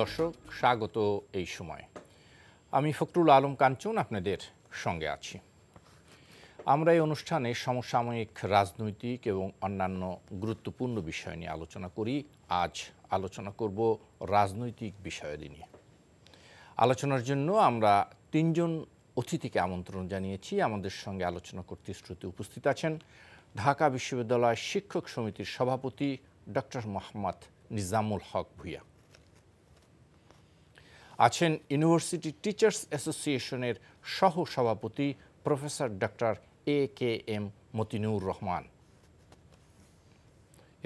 দর্শক স্বাগত এই সময় আমি ফখরুল আলম কাঞ্চন আপনাদের সঙ্গে আছি আমরা এই অনুষ্ঠানে সমসাময়িক রাজনৈতিক এবং অন্যান্য গুরুত্বপূর্ণ বিষয় নিয়ে আলোচনা করি আজ আলোচনা করব রাজনৈতিক বিষয়াদি নিয়ে আলোচনার জন্য আমরা তিনজন অতিথিকে আমন্ত্রণ জানিয়েছি আমাদের সঙ্গে আলোচনা করতে শ্রুতি উপস্থিত আছেন ঢাকা বিশ্ববিদ্যালয় শিক্ষক সমিতির সভাপতি ডক্টর মোহাম্মদ নিজামুল হক ভুইয়া আছেন ইউনিভার্সিটি টিচার্স অ্যাসোসিয়েশনের সহ সভাপতি professor doctor A K M Motinur Rahman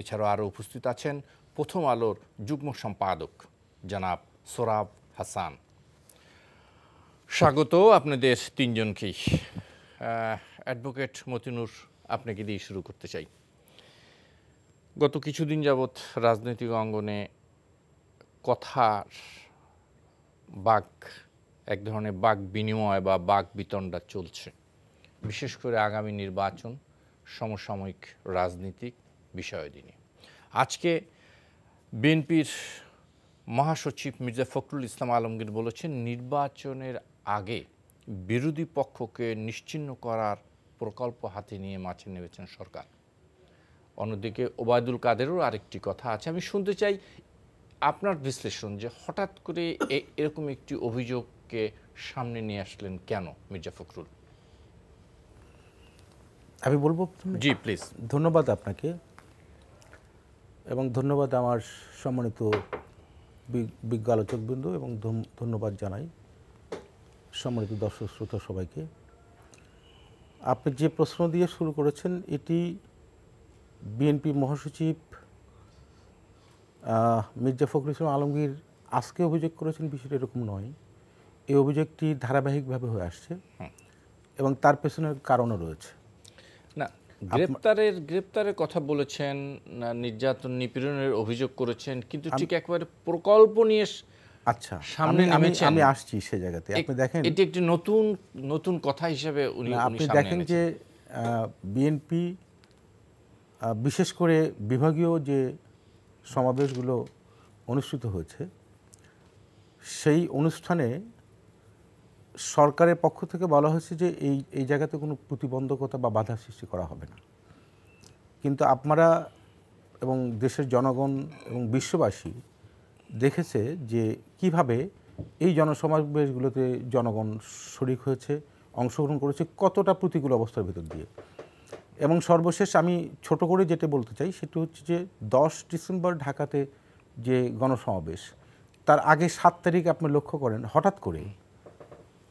এছাড়াও আরও উপস্থিত আছেন প্রথম আলোর যুগ্ম সম্পাদক জনাব সোরাব হাসান স্বাগত আপনাদের তিনজনকেই অ্যাডভোকেট মতিনুর আপনাকে দিয়ে শুরু করতে চাই গত কিছুদিন যাবৎ রাজনৈতিক অঙ্গনে কথার বাক এক ধরনের বাক বিনিময় বা বাক বিতণ্ডা চলছে বিশেষ করে আগামী নির্বাচন সমসাময়িক রাজনীতিক বিষয়াদি আজকে বিএনপির মহাসচিব মির্জা ফখরুল ইসলাম আলমগীর বলেছেন নির্বাচনের আগে বিরোধী পক্ষকে নিশ্চিন্ন করার প্রকল্প হাতে নিয়ে মাঠে নেমেছেন সরকার অন্যদিকে ওবায়দুল কাদেরও আরেকটি কথা আছে আমি শুনতে চাই আপনার বিশ্লেষণ যে হঠাৎ করে এরকম একটি অভিযোগকে সামনে নিয়ে আসলেন কেন মির্জা ফখরুল আমি বলবো জি প্লিজ ধন্যবাদ আপনাকে এবং ধন্যবাদ আমার সম্মানিত বিজ্ঞ আলোচকবৃন্দ এবং ধন্যবাদ জানাই সম্মানিত দর্শক শ্রোতা সবাইকে আপনি যে প্রশ্ন দিয়ে শুরু করেছেন এটি বিএনপি মহাসচিব মির্জা ফখরুল ইসলাম আলমগীর আজকে অভিযোগ করেছেন বিষয়টা এরকম নয় এই অভিযোগটি ধারাবাহিকভাবে হয়ে আসছে এবং তার পেছনের কারণও রয়েছে না গ্রেপ্তারের গ্রেপ্তারের কথা বলেছেন নির্যাতন নিপীড়নের অভিযোগ করেছেন কিন্তু ঠিক একবারে প্রকল্প নিয়ে আচ্ছা সামনে আমি আমি আসছি সে জায়গাতে আপনি দেখেন এটি একটি নতুন নতুন কথা হিসেবে উনি আপনি দেখেন যে বিএনপি বিশেষ করে বিভাগীয় যে সমাবেশগুলো অনুষ্ঠিত হয়েছে সেই অনুষ্ঠানে সরকারের পক্ষ থেকে বলা হয়েছে যে এই এই জায়গাতে কোনো প্রতিবন্ধকতা বা বাধা সৃষ্টি করা হবে না কিন্তু আপনারা এবং দেশের জনগণ এবং বিশ্ববাসী দেখেছে যে কিভাবে এই জনসমাবেশগুলোতে জনগণ শরিক হয়েছে অংশগ্রহণ করেছে কতটা প্রতিকূল অবস্থার ভেতর দিয়ে এবং সর্বশেষ আমি ছোট করে যেটা বলতে চাই সেটি হচ্ছে যে দশ ডিসেম্বর ঢাকাতে যে গণসমাবেশ তার আগে সাত তারিখ আপনি লক্ষ্য করেন হঠাৎ করে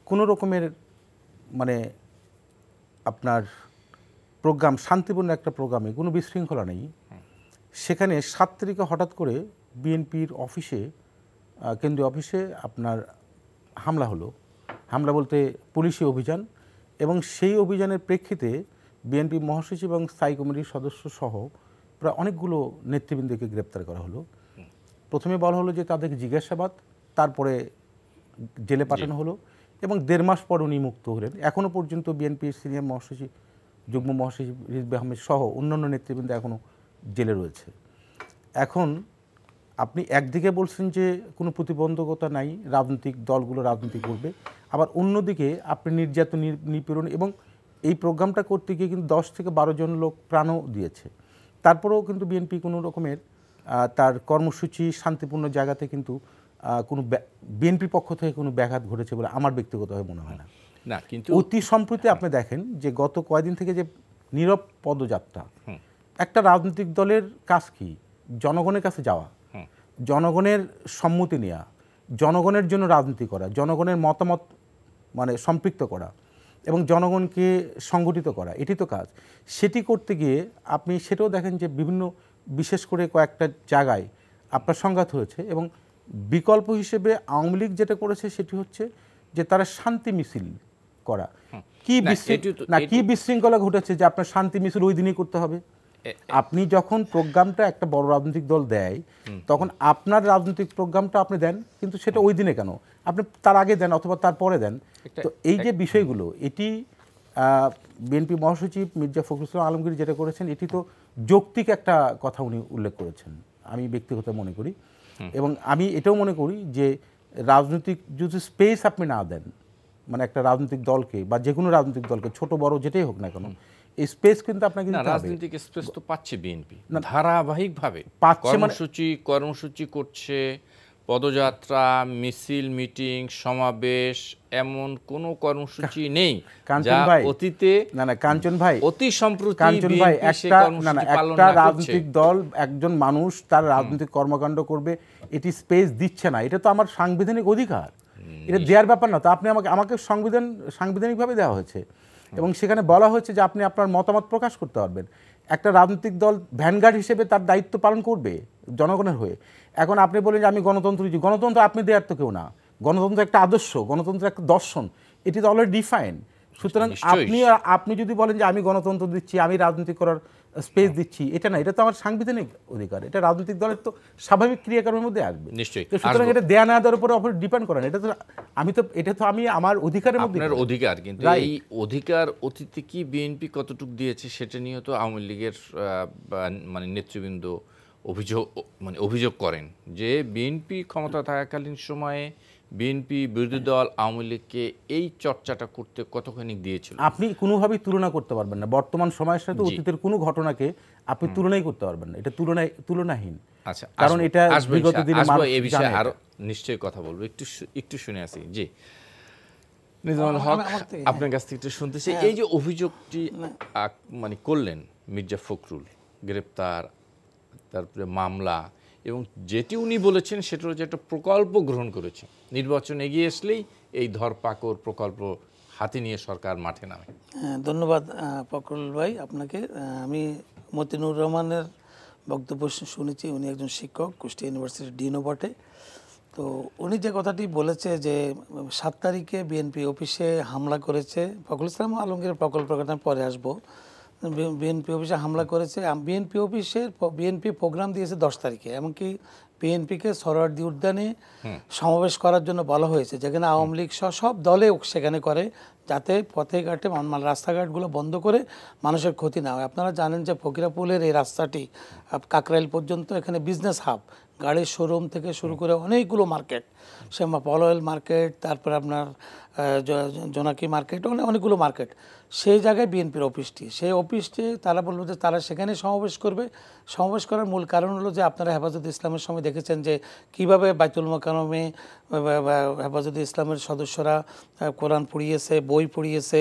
কোনো রকমের মানে আপনার প্রোগ্রাম শান্তিপূর্ণ একটা প্রোগ্রামে কোনো বিশৃঙ্খলা নেই সেখানে সাত তারিখে হঠাৎ করে বিএনপির অফিসে কেন্দ্রীয় অফিসে আপনার হামলা হলো হামলা বলতে পুলিশি অভিযান এবং সেই অভিযানের প্রেক্ষিতে বিএনপি মহাসচিব এবং স্থায়ী কমিটির সদস্য সহ প্রায় অনেকগুলো নেতৃবৃন্দকে গ্রেপ্তার করা হলো প্রথমে বলা হলো যে তাদেরকে জিজ্ঞাসাবাদ তারপরে জেলে পাঠানো হলো এবং দেড় মাস পর উনি মুক্ত হলেন এখনও পর্যন্ত বিএনপির সিনিয়র মহাসচিব যুগ্ম মহাসচিব রিজবে আহমেদ সহ অন্যান্য নেতৃবৃন্দ এখনও জেলে রয়েছে এখন আপনি একদিকে বলছেন যে কোনো প্রতিবন্ধকতা নাই রাজনৈতিক দলগুলো রাজনীতি করবে আবার অন্যদিকে আপনি নির্যাতন নিপীড়ন এবং এই প্রোগ্রামটা করতে গিয়ে কিন্তু দশ থেকে বারো জন লোক প্রাণও দিয়েছে তারপরেও কিন্তু বিএনপি কোনো রকমের তার কর্মসূচি শান্তিপূর্ণ জায়গাতে কিন্তু কোনো বিএনপির পক্ষ থেকে কোনো ব্যাঘাত ঘটেছে বলে আমার ব্যক্তিগতভাবে মনে হয় না না কিন্তু অতি সম্প্রতি আপনি দেখেন যে গত কয়দিন থেকে যে নীরব পদযাত্রা একটা রাজনৈতিক দলের কাজ কি জনগণের কাছে যাওয়া জনগণের সম্মতি নেওয়া জনগণের জন্য রাজনীতি করা জনগণের মতামত মানে সম্পৃক্ত করা এবং জনগণকে সংগঠিত করা এটি তো কাজ সেটি করতে গিয়ে আপনি সেটাও দেখেন যে বিভিন্ন বিশেষ করে কয়েকটা জায়গায় আপনার সংঘাত হয়েছে এবং বিকল্প হিসেবে আওয়ামী লীগ যেটা করেছে সেটি হচ্ছে যে তারা শান্তি মিছিল করা কি না কি বিশৃঙ্খলা ঘটেছে যে আপনার শান্তি মিছিল ওই দিনই করতে হবে আপনি যখন প্রোগ্রামটা একটা বড় রাজনৈতিক দল দেয় তখন আপনার রাজনৈতিক প্রোগ্রামটা আপনি দেন কিন্তু সেটা ওই দিনে কেন আপনি তার আগে দেন অথবা পরে দেন তো এই যে বিষয়গুলো এটি বিএনপি মহাসচিব মির্জা ফখরুল আলমগীর যেটা করেছেন এটি তো যৌক্তিক একটা কথা উনি উল্লেখ করেছেন আমি ব্যক্তিগত মনে করি এবং আমি এটাও মনে করি যে রাজনৈতিক যদি স্পেস আপনি না দেন মানে একটা রাজনৈতিক দলকে বা যে কোনো রাজনৈতিক দলকে ছোট বড় যেটাই হোক না কেন স্পেস কিন্তু আপনাকে রাজনৈতিক স্পেস তো পাচ্ছে বিএনপি ধারাবাহিকভাবে মানে- কর্মসূচি কর্মসূচি করছে পদযাত্রা মিছিল মিটিং সমাবেশ এমন কোন কর্মসূচি নেই অতীতে না না কাঞ্চন ভাই অতি সম্প্রতি কাঞ্চন ভাই একটা না না একটা রাজনৈতিক দল একজন মানুষ তার রাজনৈতিক কর্মকাণ্ড করবে এটি স্পেস দিচ্ছে না এটা তো আমার সাংবিধানিক অধিকার এটা দেওয়ার ব্যাপার না তো আপনি আমাকে আমাকে সংবিধান সাংবিধানিকভাবে দেওয়া হয়েছে এবং সেখানে বলা হয়েছে যে আপনি আপনার মতামত প্রকাশ করতে পারবেন একটা রাজনৈতিক দল ভ্যানগার্ড হিসেবে তার দায়িত্ব পালন করবে জনগণের হয়ে এখন আপনি বলেন যে আমি গণতন্ত্র দিচ্ছি গণতন্ত্র আপনি দেওয়ার তো কেউ না গণতন্ত্র একটা আদর্শ গণতন্ত্র একটা দর্শন এটি তো অলরেডি ডিফাইন সুতরাং আপনি আপনি যদি বলেন যে আমি গণতন্ত্র দিচ্ছি আমি রাজনীতি করার স্পেস দিচ্ছি এটা না এটা তো আমার সাংবিধানিক অধিকার এটা রাজনৈতিক দলের তো স্বাভাবিক ক্রিয়াকর্মের মধ্যে আসবে নিশ্চয়ই সুতরাং এটা দেয়া না দেওয়ার উপরে ডিপেন্ড করেন এটা তো আমি তো এটা তো আমি আমার অধিকারের মধ্যে আপনার অধিকার কিন্তু এই অধিকার অতীতে কি বিএনপি কতটুকু দিয়েছে সেটা নিয়ে তো আওয়ামী লীগের মানে নেতৃবৃন্দ অভিযোগ মানে অভিযোগ করেন যে বিএনপি ক্ষমতা থাকাকালীন সময়ে বিএনপি বিরোধী দল আওয়ামী লীগকে এই চর্চাটা করতে কতখানি দিয়েছিল আপনি কোনোভাবেই তুলনা করতে পারবেন না বর্তমান সময়ের সাথে অতীতের কোনো ঘটনাকে আপনি তুলনাই করতে পারবেন না এটা তুলনায় তুলনাহীন আচ্ছা কারণ এটা বিগত দিনে এই বিষয়ে আরো নিশ্চয়ই কথা বলবো একটু একটু শুনে আসি জি নিজামুল হক আপনার কাছ থেকে একটু শুনতেছি হ্যাঁ। এই যে অভিযোগটি মানে করলেন মির্জা ফখরুল গ্রেপ্তার তারপরে মামলা এবং যেটি উনি বলেছেন সেটা হচ্ছে একটা প্রকল্প গ্রহণ করেছে নির্বাচন এগিয়ে আসলেই এই ধরপাকড় প্রকল্প হাতে নিয়ে সরকার মাঠে নামে হ্যাঁ, ধন্যবাদ পকরুল ভাই আপনাকে আমি মতিনুর রহমানের বক্তব্য শুনেছি উনি একজন শিক্ষক কুষ্টিয়া ইউনিভার্সিটির ডিনও বটে তো উনি যে কথাটি বলেছে যে সাত তারিখে বিএনপি অফিসে হামলা করেছে ফখরুল ইসলাম আলমগীরের প্রকল্প পরে আসবো বিএনপি অফিসে হামলা করেছে বিএনপি অফিসের বিএনপি প্রোগ্রাম দিয়েছে দশ তারিখে এমনকি বিএনপিকে সরোয়ার্দি উদ্যানে সমাবেশ করার জন্য বলা হয়েছে যেখানে আওয়ামী লীগ সহ সব দলে সেখানে করে যাতে পথে ঘাটে মানে রাস্তাঘাটগুলো বন্ধ করে মানুষের ক্ষতি না হয় আপনারা জানেন যে ফকিরাপুলের এই রাস্তাটি কাকরাইল পর্যন্ত এখানে বিজনেস হাব গাড়ির শোরুম থেকে শুরু করে অনেকগুলো মার্কেট শ্যামা অয়েল মার্কেট তারপরে আপনার জোনাকি মার্কেট অনেক অনেকগুলো মার্কেট সেই জায়গায় বিএনপির অফিসটি সেই অফিসটি তারা বলবে যে তারা সেখানে সমাবেশ করবে সমাবেশ করার মূল কারণ হলো যে আপনারা হেফাজত ইসলামের সময় দেখেছেন যে কিভাবে বাইতুল মোকানমে হেফাজত ইসলামের সদস্যরা কোরআন পুড়িয়েছে বই পুড়িয়েছে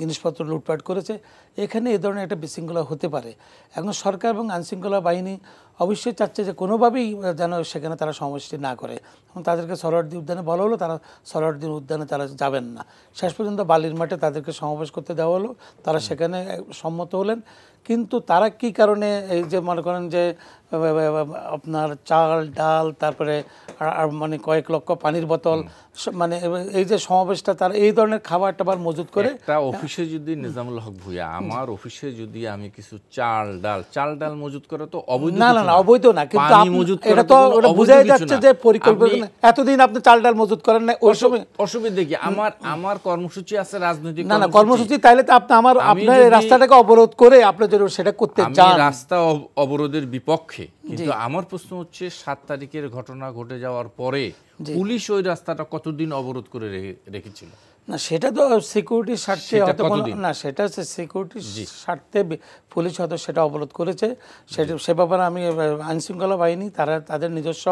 জিনিসপত্র লুটপাট করেছে এখানে এ ধরনের একটা বিশৃঙ্খলা হতে পারে এখন সরকার এবং আইনশৃঙ্খলা বাহিনী অবশ্যই চাচ্ছে যে কোনোভাবেই যেন সেখানে তারা সমষ্টি না করে এবং তাদেরকে সরোয়ার্দি উদ্যানে বলা হলো তারা সরোয়ার্দি উদ্যানে তারা যাবেন না শেষ পর্যন্ত বালির মাঠে তাদেরকে সমাবেশ করতে দেওয়া হলো তারা সেখানে সম্মত হলেন কিন্তু তারা কি কারণে এই যে মনে করেন যে আপনার চাল ডাল তারপরে মানে কয়েক লক্ষ পানির বোতল মানে এই যে সমাবেশটা তারা এই ধরনের খাবার টাবার মজুত করে তা অফিসে যদি নিজামুল হক ভুইয়া আমার অফিসে যদি আমি কিছু চাল ডাল চাল ডাল মজুত করে তো অবৈধ না না না অবৈধ না কিন্তু এটা তো ওটা বোঝাই যাচ্ছে যে পরিকল্পনা এতদিন আপনি চাল ডাল মজুত করেন না ওই সময় অসুবিধা কি আমার আমার কর্মসূচি আছে রাজনৈতিক না না কর্মসূচি তাইলে তো আপনি আমার আপনার রাস্তাটাকে অবরোধ করে আপনি আপনাদেরও সেটা করতে চান রাস্তা অবরোধের বিপক্ষে কিন্তু আমার প্রশ্ন হচ্ছে সাত তারিখের ঘটনা ঘটে যাওয়ার পরে পুলিশ ওই রাস্তাটা কতদিন অবরোধ করে রেখেছিল না সেটা তো সিকিউরিটির স্বার্থে না সেটা হচ্ছে সিকিউরিটির স্বার্থে পুলিশ হয়তো সেটা অবরোধ করেছে সেটা সে ব্যাপারে আমি আইনশৃঙ্খলা বাহিনী তারা তাদের নিজস্ব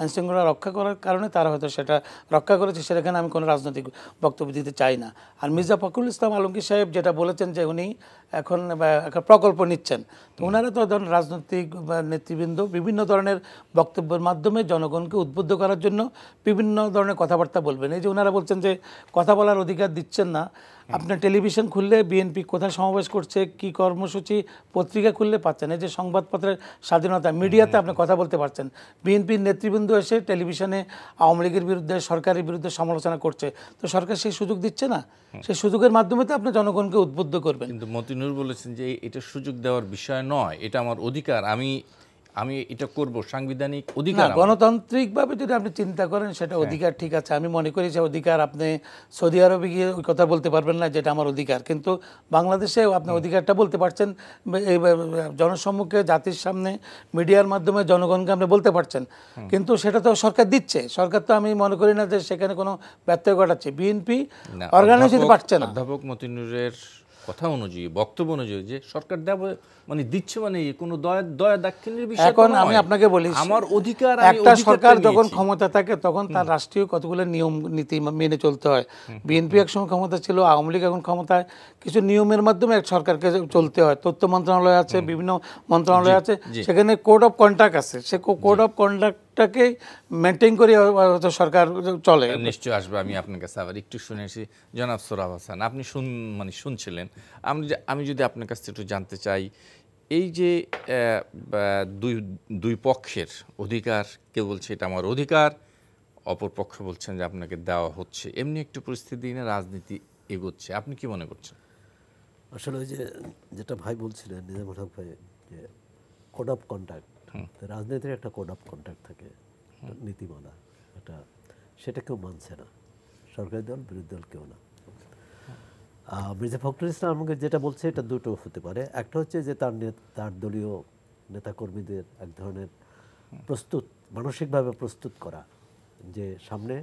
আইনশৃঙ্খলা রক্ষা করার কারণে তারা হয়তো সেটা রক্ষা করেছে সেখানে আমি কোনো রাজনৈতিক বক্তব্য দিতে চাই না আর মির্জা ফখরুল ইসলাম আলমগীর সাহেব যেটা বলেছেন যে উনি এখন একটা প্রকল্প নিচ্ছেন তো ওনারা তো ধরুন রাজনৈতিক নেতৃবৃন্দ বিভিন্ন ধরনের বক্তব্যের মাধ্যমে জনগণকে উদ্বুদ্ধ করার জন্য বিভিন্ন ধরনের কথাবার্তা বলবেন এই যে ওনারা বলছেন যে কথা বলার অধিকার দিচ্ছেন না হ্যাঁ। আপনার টেলিভিশন খুললে বিএনপি কোথায় সমাবেশ করছে কি কর্মসূচি পত্রিকা খুললে পাচ্ছেন এই যে সংবাদপত্রের স্বাধীনতা মিডিয়াতে আপনি কথা বলতে পারছেন বিএনপির নেতৃবৃন্দ এসে টেলিভিশনে আওয়ামী লীগের বিরুদ্ধে সরকারের বিরুদ্ধে সমালোচনা করছে তো সরকার সেই সুযোগ দিচ্ছে না সেই সুযোগের মাধ্যমে তো আপনি জনগণকে উদ্বুদ্ধ করবেন কিন্তু মতিনুর বলেছেন যে এটা সুযোগ দেওয়ার বিষয় নয় এটা আমার অধিকার আমি আমি এটা করব সাংবিধানিক অধিকার গণতান্ত্রিকভাবে যদি আপনি চিন্তা করেন সেটা হ্যাঁ। অধিকার ঠিক আছে আমি মনে করি যে অধিকার আপনি সৌদি আরবে গিয়ে ওই কথা বলতে পারবেন না যেটা আমার অধিকার কিন্তু বাংলাদেশে আপনি অধিকারটা বলতে পারছেন জনসম্মুখে জাতির সামনে মিডিয়ার মাধ্যমে জনগণকে আপনি বলতে পারছেন কিন্তু সেটা তো সরকার দিচ্ছে সরকার তো আমি মনে করি না যে সেখানে কোনো ব্যত্যয় ঘটাচ্ছে বিএনপি অর্গানাইজ পারছে না অধ্যাপক মতিনুরের কথা অনুযায়ী বক্তব্য অনুযায়ী যে সরকার দেব মানে দিচ্ছে মানে কোনো দয়া দয়া দাক্ষিণ্যের বিষয় এখন আমি আপনাকে বলি আমার অধিকার একটা সরকার যখন ক্ষমতা থাকে তখন তার রাষ্ট্রীয় কতগুলো নিয়ম নীতি মেনে চলতে হয় বিএনপি একসময় ক্ষমতা ছিল আওয়ামী লীগ এখন ক্ষমতায় কিছু নিয়মের মাধ্যমে সরকারকে চলতে হয় তথ্য মন্ত্রণালয় আছে বিভিন্ন মন্ত্রণালয় আছে সেখানে কোড অফ কন্ডাক্ট আছে সে কোড অফ কন্ডাক্টটাকে মেনটেন করে হয়তো সরকার চলে নিশ্চয়ই আসবে আমি আপনার কাছে আবার একটু শুনেছি জনাব সোরাব হাসান আপনি শুন মানে শুনছিলেন আমি আমি যদি আপনার কাছ থেকে একটু জানতে চাই এই যে দুই দুই পক্ষের অধিকার কেউ বলছে এটা আমার অধিকার অপর পক্ষ বলছেন যে আপনাকে দেওয়া হচ্ছে এমনি একটু পরিস্থিতি নিয়ে রাজনীতি এগোচ্ছে আপনি কি মনে করছেন আসলে ওই যে যেটা ভাই বলছিলেন নিজামুল হক ভাই যে কোড অফ কন্ট্যাক্ট রাজনীতির একটা কোড অফ কন্ট্যাক্ট থাকে নীতিমালা একটা সেটা কেউ মানছে না সরকারি দল বিরোধী দল কেউ না মির্জা ফখরুল ইসলাম আমাকে যেটা বলছে এটা দুটো হতে পারে একটা হচ্ছে যে তার তার দলীয় নেতাকর্মীদের এক ধরনের প্রস্তুত মানসিকভাবে প্রস্তুত করা যে সামনে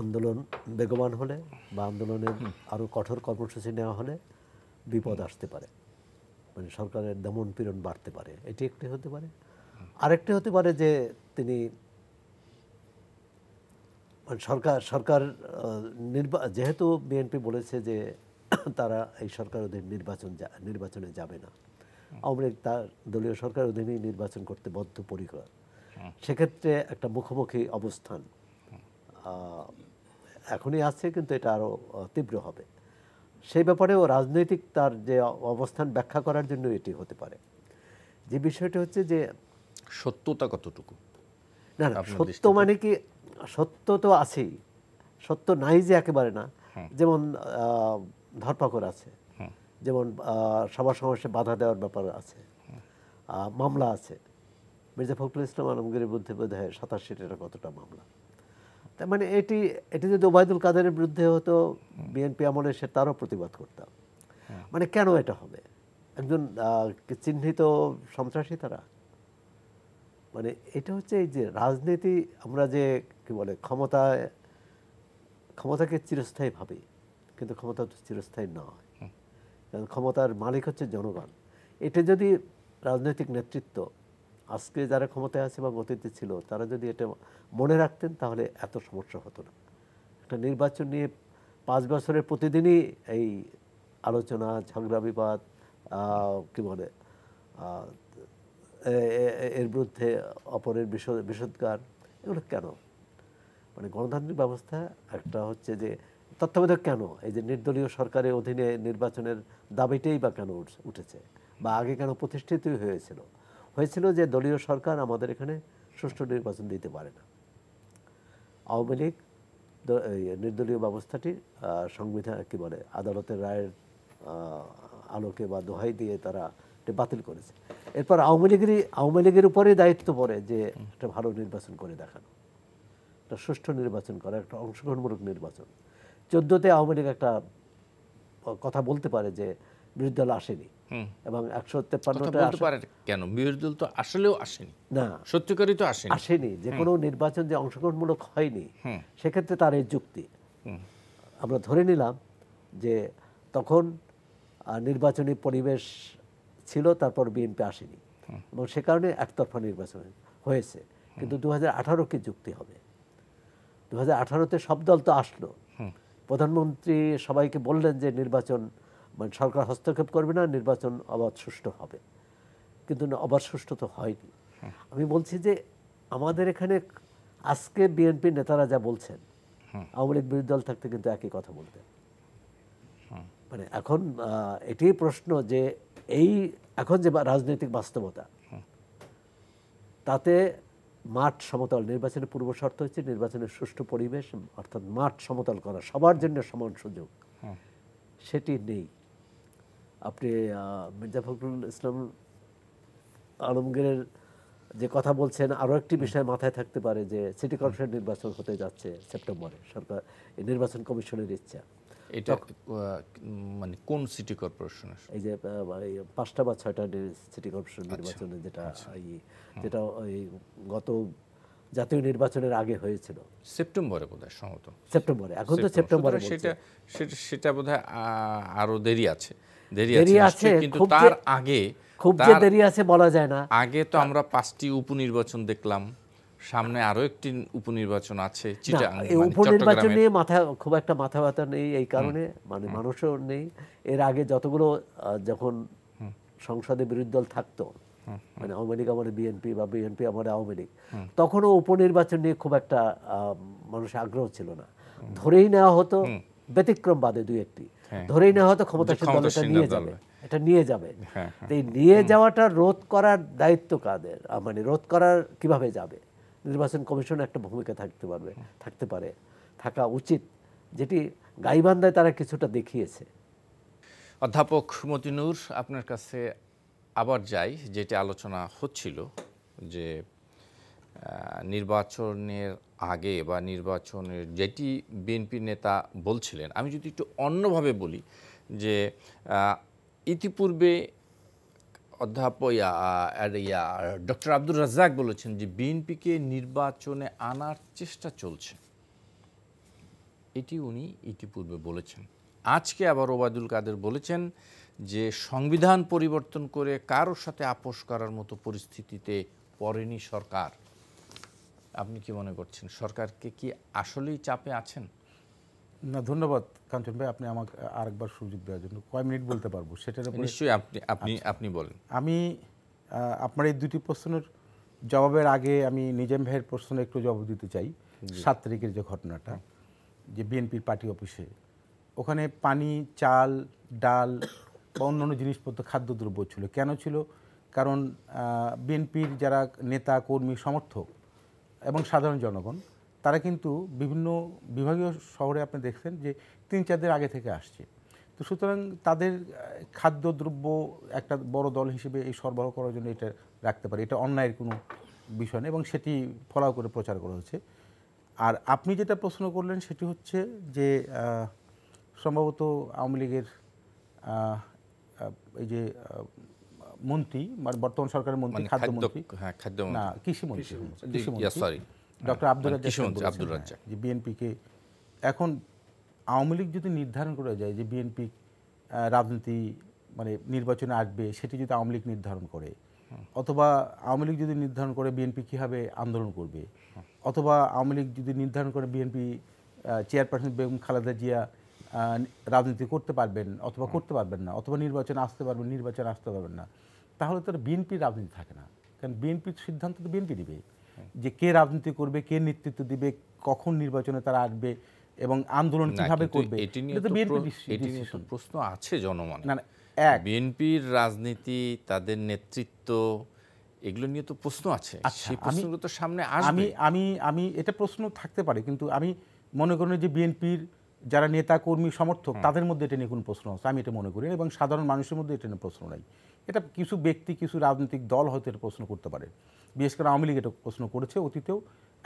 আন্দোলন বেগবান হলে বা আন্দোলনের আরও কঠোর কর্মসূচি নেওয়া হলে বিপদ আসতে পারে মানে সরকারের দমন পীড়ন বাড়তে পারে এটি একটি হতে পারে আরেকটি হতে পারে যে তিনি মানে সরকার সরকার নির্বা যেহেতু বিএনপি বলেছে যে তারা এই সরকার অধীন নির্বাচন নির্বাচনে যাবে না আওয়ামী লীগ তার দলীয় সরকার অধীনেই নির্বাচন করতে বদ্ধপরিকর সেক্ষেত্রে একটা মুখোমুখি অবস্থান এখনই আসছে কিন্তু এটা আরও তীব্র হবে সেই ব্যাপারেও রাজনৈতিক তার যে অবস্থান ব্যাখ্যা করার জন্য এটি হতে পারে যে বিষয়টা হচ্ছে যে সত্যতা কতটুকু না না সত্য মানে কি সত্য তো আছেই সত্য নাই যে একেবারে না যেমন ধরপাকড় আছে যেমন সবার সমাবেশে বাধা দেওয়ার ব্যাপার আছে মামলা আছে মির্জা ফখরুল ইসলাম আলমগীরের মধ্যে বোধ হয় সাতাশিটা কতটা মামলা তার মানে এটি এটি যদি ওবায়দুল কাদেরের বিরুদ্ধে হতো বিএনপি আমলে সে তারও প্রতিবাদ করতাম হ্যাঁ। মানে কেন এটা হবে একজন চিহ্নিত সন্ত্রাসী তারা মানে এটা হচ্ছে এই যে রাজনীতি আমরা যে কি বলে ক্ষমতায় ক্ষমতাকে চিরস্থায়ী ভাবি কিন্তু ক্ষমতা তো চিরস্থায়ী নয় কারণ ক্ষমতার মালিক হচ্ছে জনগণ এটা যদি রাজনৈতিক নেতৃত্ব আজকে যারা ক্ষমতায় আছে বা গতিতে ছিল তারা যদি এটা মনে রাখতেন তাহলে এত সমস্যা হতো না একটা নির্বাচন নিয়ে পাঁচ বছরের প্রতিদিনই এই আলোচনা ঝগড়া বিবাদ কী বলে এর বিরুদ্ধে অপরের বিষদগার এগুলো কেন মানে গণতান্ত্রিক ব্যবস্থা একটা হচ্ছে যে তত্ত্বাবধায়ক কেন এই যে নির্দলীয় সরকারের অধীনে নির্বাচনের দাবিটাই বা কেন উঠেছে বা আগে কেন প্রতিষ্ঠিতই হয়েছিল হয়েছিল যে দলীয় সরকার আমাদের এখানে সুষ্ঠু নির্বাচন দিতে পারে না আওয়ামী লীগ নির্দলীয় ব্যবস্থাটি সংবিধান কি বলে আদালতের রায়ের আলোকে বা দোহাই দিয়ে তারা বাতিল করেছে এরপর আওয়ামী লীগেরই আওয়ামী লীগের উপরে দায়িত্ব পড়ে যে একটা ভালো নির্বাচন করে দেখানো একটা সুষ্ঠু নির্বাচন করা একটা অংশগ্রহণমূলক নির্বাচন চোদ্দোতে আওয়ামী লীগ একটা কথা বলতে পারে যে বিরোধী আসেনি এবং একশো তেপ্পান্নটা কেন বিরোধী তো আসলেও আসেনি না সত্যিকারই তো আসেনি আসেনি যে কোনো নির্বাচন যে অংশগ্রহণমূলক হয়নি সেক্ষেত্রে তার এই যুক্তি আমরা ধরে নিলাম যে তখন নির্বাচনী পরিবেশ ছিল তারপর বিএনপি আসেনি এবং সে কারণে একতরফা নির্বাচন হয়েছে কিন্তু দু হাজার কি যুক্তি হবে দু হাজার সব দল তো আসলো প্রধানমন্ত্রী সবাইকে বললেন যে নির্বাচন মানে সরকার হস্তক্ষেপ করবে না নির্বাচন অবাধ সুষ্ঠু হবে কিন্তু অবাধ সুষ্ঠু তো হয়নি আমি বলছি যে আমাদের এখানে আজকে বিএনপি নেতারা যা বলছেন আওয়ামী লীগ বিরোধী দল থাকতে কিন্তু একই কথা বলতেন মানে এখন এটি প্রশ্ন যে এই এখন যে রাজনৈতিক বাস্তবতা তাতে মাঠ সমতল নির্বাচনের পূর্ব শর্ত হচ্ছে নির্বাচনের সুষ্ঠু পরিবেশ অর্থাৎ মাঠ সমতল করা সবার জন্য সমান সুযোগ সেটি নেই আপনি মির্জা ফখরুল ইসলাম আলমগীরের যে কথা বলছেন আরও একটি বিষয় মাথায় থাকতে পারে যে সিটি কর্পোরেশন নির্বাচন হতে যাচ্ছে সেপ্টেম্বরে সরকার নির্বাচন কমিশনের ইচ্ছা এটা মানে কোন সিটি এই যে পাঁচটা বা ছয়টা সিটি কর্পোরেশন আচ্ছা, নির্বাচনে যেটা আচ্ছা। যেটা গত জাতীয় নির্বাচনের আগে হয়েছিল সেপ্টেম্বরে বোধহয় সম্ভবত সেপ্টেম্বরে এখন তো সেপ্টেম্বরে সেটা সেটা বোধহয় আরো দেরি আছে দেরি আছে কিন্তু তার আগে খুব যে দেরি আছে বলা যায় না আগে তো আমরা পাঁচটি উপনির্বাচন দেখলাম সামনে আরো একটি উপনির্বাচন আছে মানে উপনির্বাচন নিয়ে মাথা খুব একটা মাথা ব্যথা নেই এই কারণে মানে মানুষও নেই এর আগে যতগুলো যখন সংসদে বিরোধী দল থাকতো মানে আওয়ামী লীগ আমাদের বিএনপি বা বিএনপি আমাদের আওয়ামী লীগ তখনও উপনির্বাচন নিয়ে খুব একটা মানুষের আগ্রহ ছিল না ধরেই নেওয়া হতো ব্যতিক্রম বাদে দুই একটি হ্যাঁ। ধরেই না হয়তো ক্ষমতাসীন দলটা নিয়ে যাবে এটা নিয়ে যাবে হ্যাঁ, হ্যাঁ। এই নিয়ে যাওয়াটা রোধ করার দায়িত্ব কাদের মানে রোধ করার কিভাবে যাবে নির্বাচন কমিশন একটা ভূমিকা থাকতে পারবে থাকতে পারে থাকা উচিত যেটি গাইবান্ধায় তারা কিছুটা দেখিয়েছে অধ্যাপক মতিনুর আপনার কাছে আবার যাই যেটি আলোচনা হচ্ছিল যে নির্বাচনের আগে বা নির্বাচনের যেটি বিএনপি নেতা বলছিলেন আমি যদি একটু অন্যভাবে বলি যে ইতিপূর্বে অধ্যাপক ডক্টর আব্দুর রাজ্জাক বলেছেন যে বিএনপিকে নির্বাচনে আনার চেষ্টা চলছে এটি উনি ইতিপূর্বে বলেছেন আজকে আবার ওবায়দুল কাদের বলেছেন যে সংবিধান পরিবর্তন করে কারোর সাথে আপোষ করার মতো পরিস্থিতিতে পড়েনি সরকার আপনি কি মনে করছেন সরকারকে কি আসলেই চাপে আছেন না ধন্যবাদ কাঞ্চন ভাই আপনি আমাকে আরেকবার সুযোগ দেওয়ার জন্য কয় মিনিট বলতে পারবো সেটার নিশ্চয়ই আপনি আপনি আচ্ছা। আপনি বলেন আমি আপনার এই দুটি প্রশ্নের জবাবের আগে আমি নিজাম ভাইয়ের প্রশ্নে একটু জবাব দিতে চাই সাত তারিখের যে ঘটনাটা যে বিএনপির পার্টি অফিসে ওখানে পানি চাল ডাল বা অন্যান্য জিনিসপত্র খাদ্যদ্রব্য ছিল কেন ছিল কারণ বিএনপির যারা নেতা কর্মী সমর্থক এবং সাধারণ জনগণ তারা কিন্তু বিভিন্ন বিভাগীয় শহরে আপনি দেখছেন যে তিন চার দিন আগে থেকে আসছে তো সুতরাং তাদের খাদ্যদ্রব্য একটা বড় দল হিসেবে এই সরবরাহ করার জন্য এটা রাখতে পারে এটা অন্যায়ের কোনো বিষয় নেই এবং সেটি ফলাও করে প্রচার করা হচ্ছে আর আপনি যেটা প্রশ্ন করলেন সেটি হচ্ছে যে সম্ভবত আওয়ামী লীগের এই যে মন্ত্রী মানে বর্তমান সরকারের মন্ত্রী মানে খাদ্যমন্ত্রী হ্যাঁ, না কৃষিমন্ত্রী কৃষিমন্ত্রী ডক্টর হ্যাঁ, আব্দুল মানে আব্দুল রাজ্জাক হ্যাঁ, যে কে এখন আওয়ামী লীগ যদি নির্ধারণ করে যায় যে বিএনপি রাজনীতি মানে নির্বাচনে আসবে সেটি যদি আওয়ামী লীগ নির্ধারণ করে অথবা আওয়ামী লীগ যদি নির্ধারণ করে বিএনপি কীভাবে আন্দোলন করবে অথবা আওয়ামী লীগ যদি নির্ধারণ করে বিএনপি চেয়ারপারসন বেগম খালেদা জিয়া রাজনীতি করতে পারবেন অথবা করতে পারবেন না অথবা নির্বাচন আসতে পারবেন নির্বাচন আসতে পারবেন না তাহলে তো বিএনপি রাজনীতি থাকে না কারণ বিএনপির সিদ্ধান্ত তো বিএনপি দিবে যে কে রাজনীতি করবে কে নেতৃত্ব দিবে কখন নির্বাচনে তারা আসবে এবং আন্দোলন কিভাবে করবে প্রশ্ন আছে জনমনে বিএনপির রাজনীতি তাদের নেতৃত্ব এগুলো নিয়ে তো প্রশ্ন আছে আচ্ছা, সেই প্রশ্নগুলো তো সামনে আমি আমি আমি এটা প্রশ্ন থাকতে পারে কিন্তু আমি মনে করি যে বিএনপির যারা নেতা কর্মী সমর্থক তাদের মধ্যে এটা নিয়ে কোনো প্রশ্ন আছে আমি এটা মনে করি এবং সাধারণ মানুষের মধ্যে এটা নিয়ে প্রশ্ন নাই এটা কিছু ব্যক্তি কিছু রাজনৈতিক দল হয়তো এটা প্রশ্ন করতে পারে বিশেষ করে আওয়ামী লীগ এটা প্রশ্ন করেছে অতীতেও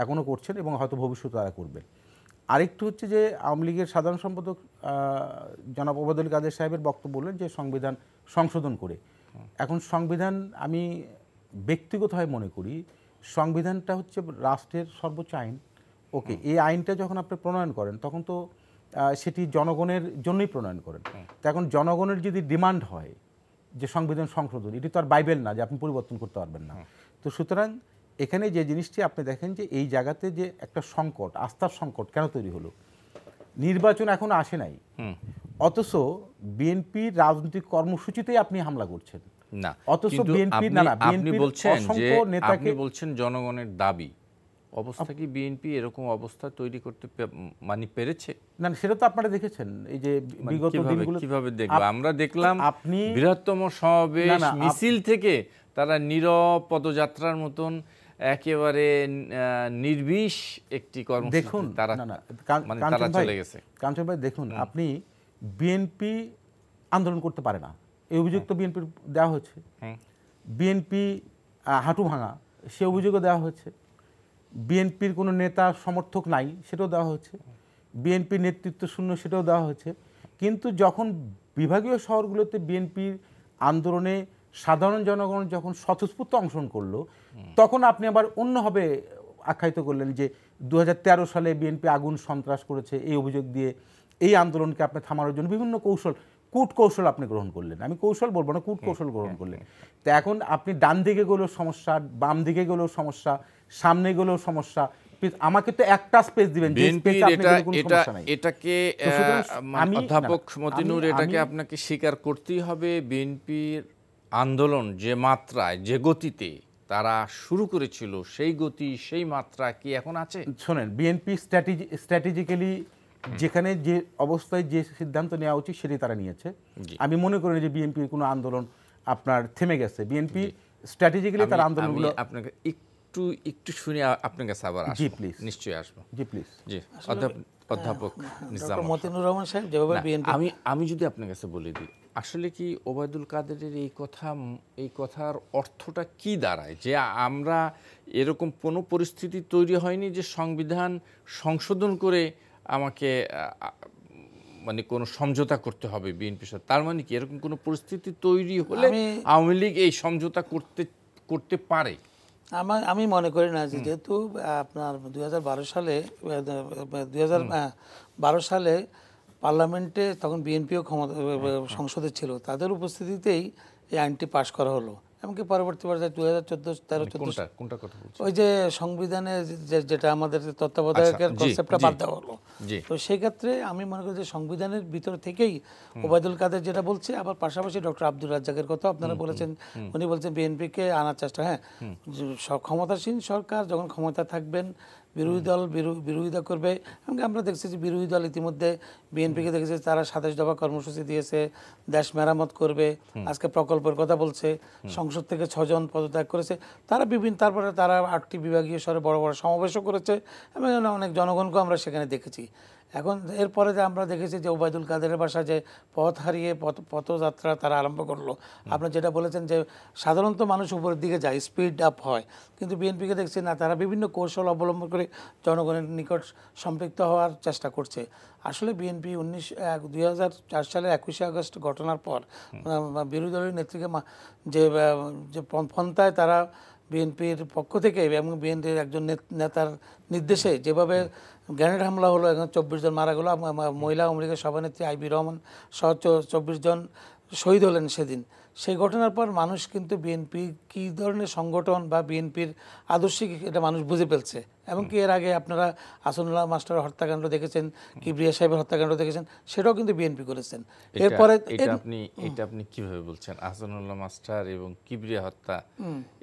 এখনও করছেন এবং হয়তো ভবিষ্যতে তারা করবেন আরেকটু হচ্ছে যে আওয়ামী লীগের সাধারণ সম্পাদক জনাব ওবায়দুল কাদের সাহেবের বক্তব্য বললেন যে সংবিধান সংশোধন করে এখন সংবিধান আমি ব্যক্তিগতভাবে মনে করি সংবিধানটা হচ্ছে রাষ্ট্রের সর্বোচ্চ আইন ওকে এই আইনটা যখন আপনি প্রণয়ন করেন তখন তো সেটি জনগণের জন্যই প্রণয়ন করেন এখন জনগণের যদি ডিমান্ড হয় যে সংবিধান সংশোধন এটি তো আর বাইবেল না যে আপনি পরিবর্তন করতে পারবেন না তো সুতরাং এখানে যে জিনিসটি আপনি দেখেন যে এই জায়গাতে যে একটা সংকট আস্থার সংকট কেন তৈরি হলো নির্বাচন এখন আসে নাই অথচ বিএনপির রাজনৈতিক কর্মসূচিতেই আপনি হামলা করছেন না অথচ বিএনপি না বিএনপি বলছেন যে আপনি বলছেন জনগণের দাবি অবস্থা কি বিএনপি এরকম অবস্থা তৈরি করতে মানে পেরেছে না সেটা তো আপনারা দেখেছেন এই যে মানে বিগত দিনগুলো কিভাবে দেখব আমরা দেখলাম আপনি বৃহত্তম সমাবেশ মিছিল থেকে তারা নীরব পদযাত্রার মতন একেবারে নির্বিষ একটি কর্ম দেখুন তারা মানে তারা চলে গেছে কাঞ্চন ভাই দেখুন আপনি বিএনপি আন্দোলন করতে পারে না এই অভিযোগ তো হ্যাঁ। বিএনপির দেওয়া হচ্ছে বিএনপি হাঁটু ভাঙা সে অভিযোগও দেওয়া হচ্ছে বিএনপির কোনো নেতা সমর্থক নাই সেটাও দেওয়া হচ্ছে বিএনপির নেতৃত্ব শূন্য সেটাও দেওয়া হচ্ছে কিন্তু যখন বিভাগীয় শহরগুলোতে বিএনপির আন্দোলনে সাধারণ জনগণ যখন স্বতঃস্ফূর্ত অংশগ্রহণ করলো তখন আপনি আবার অন্যভাবে আখ্যায়িত করলেন যে দু সালে বিএনপি আগুন সন্ত্রাস করেছে এই অভিযোগ দিয়ে এই আন্দোলনকে আপনি থামানোর জন্য বিভিন্ন কৌশল কূট কৌশল আপনি গ্রহণ করলেন আমি কৌশল বলবো না কূট কৌশল হ্যাঁ, গ্রহণ হ্যাঁ, করলেন হ্যাঁ, তো এখন আপনি ডান দিকে গেলেও সমস্যা বাম দিকে গেলেও সমস্যা সামনে গেলেও সমস্যা আমাকে তো একটা স্পেস দিবেন যে স্পেস এটা এটাকে মানে অধ্যাপক মতিনুর এটাকে আপনাকে স্বীকার করতেই হবে বিএনপির আন্দোলন যে মাত্রায় যে গতিতে তারা শুরু করেছিল সেই গতি সেই মাত্রা কি এখন আছে শোনেন বিএনপি স্ট্র্যাটেজি স্ট্র্যাটেজিক্যালি যেখানে যে অবস্থায় যে সিদ্ধান্ত নেওয়া উচিত সেটি তারা নিয়েছে আমি মনে করি যে বিএনপির কোনো আন্দোলন আপনার থেমে গেছে বিএনপি স্ট্র্যাটেজিক্যালি তার আন্দোলনগুলো আপনাকে একটু একটু শুনে আপনার কাছে আবার জি প্লিজ নিশ্চয়ই আসবো জি প্লিজ জি অধ্যাপক নিজাম মতিনুর রহমান সাহেব যেভাবে বিএনপি আমি আমি যদি আপনার কাছে বলে দিই আসলে কি ওবায়দুল কাদেরের এই কথা এই কথার অর্থটা কি দাঁড়ায় যে আমরা এরকম কোনো পরিস্থিতি তৈরি হয়নি যে সংবিধান সংশোধন করে আমাকে মানে কোনো সমঝোতা করতে হবে বিএনপির সাথে তার মানে কি এরকম কোনো পরিস্থিতি তৈরি হলে আওয়ামী লীগ এই সমঝোতা করতে করতে পারে আমার আমি মনে করি না যে যেহেতু আপনার দু সালে দু সালে পার্লামেন্টে তখন বিএনপিও ক্ষমতা সংসদে ছিল তাদের উপস্থিতিতেই এই আইনটি পাশ করা হলো এমনকি পরবর্তী পর্যায়ে দু হাজার চোদ্দো তেরো মানে চোদ্দ কোনটা কথা বলছি ওই যে সংবিধানে যেটা আমাদের তত্ত্বাবধায়কের কনসেপ্টটা আচ্ছা, বাদ দেওয়া হলো তো সেই ক্ষেত্রে আমি মনে করি যে সংবিধানের ভিতর থেকেই ওবায়দুল কাদের যেটা বলছে আবার পাশাপাশি ডক্টর আব্দুল রাজ্জাকের কথা আপনারা বলেছেন উনি বলছেন বিএনপিকে আনার চেষ্টা হ্যাঁ ক্ষমতাসীন সরকার যখন ক্ষমতা থাকবেন বিরোধী দল বিরোধিতা করবে এমনকি আমরা দেখছি যে বিরোধী দল ইতিমধ্যে বিএনপিকে দেখেছে তারা সাতাশ দফা কর্মসূচি দিয়েছে দেশ মেরামত করবে আজকে প্রকল্পের কথা বলছে সংসদ থেকে ছজন পদত্যাগ করেছে তারা বিভিন্ন তারপরে তারা আটটি বিভাগীয় স্বরে বড় বড় সমাবেশও করেছে এবং অনেক জনগণকেও আমরা সেখানে দেখেছি এখন এরপরে যে আমরা দেখেছি যে ওবায়দুল কাদেরের বাসা যে পথ হারিয়ে পথ পথযাত্রা তারা আরম্ভ করলো আপনি যেটা বলেছেন যে সাধারণত মানুষ উপরের দিকে যায় স্পিড আপ হয় কিন্তু বিএনপিকে দেখছি না তারা বিভিন্ন কৌশল অবলম্বন করে জনগণের নিকট সম্পৃক্ত হওয়ার চেষ্টা করছে আসলে বিএনপি উনিশ দুই হাজার চার সালের একুশে আগস্ট ঘটনার পর বিরোধী দলের নেত্রীকে যে যে পন্থায় তারা বিএনপির পক্ষ থেকে এবং বিএনপির একজন নেতার নির্দেশে যেভাবে গ্রেনেড হামলা হলো এখন চব্বিশ জন মারা গেলো মহিলা আওয়ামী সভানেত্রী আইবি রহমান সহ চব্বিশ জন শহীদ হলেন সেদিন সেই ঘটনার পর মানুষ কিন্তু বিএনপি কী ধরনের সংগঠন বা বিএনপির আদর্শিক এটা মানুষ বুঝে ফেলছে এবং কি এর আগে আপনারা আসনুল্লাহ মাস্টার হত্যাকাণ্ড দেখেছেন কিবরিয়া সাহেবের হত্যাকাণ্ড দেখেছেন সেটাও কিন্তু বিএনপি করেছেন এরপরে এটা আপনি এটা আপনি কিভাবে বলছেন আসনুল্লাহ মাস্টার এবং কিবরিয়া হত্যা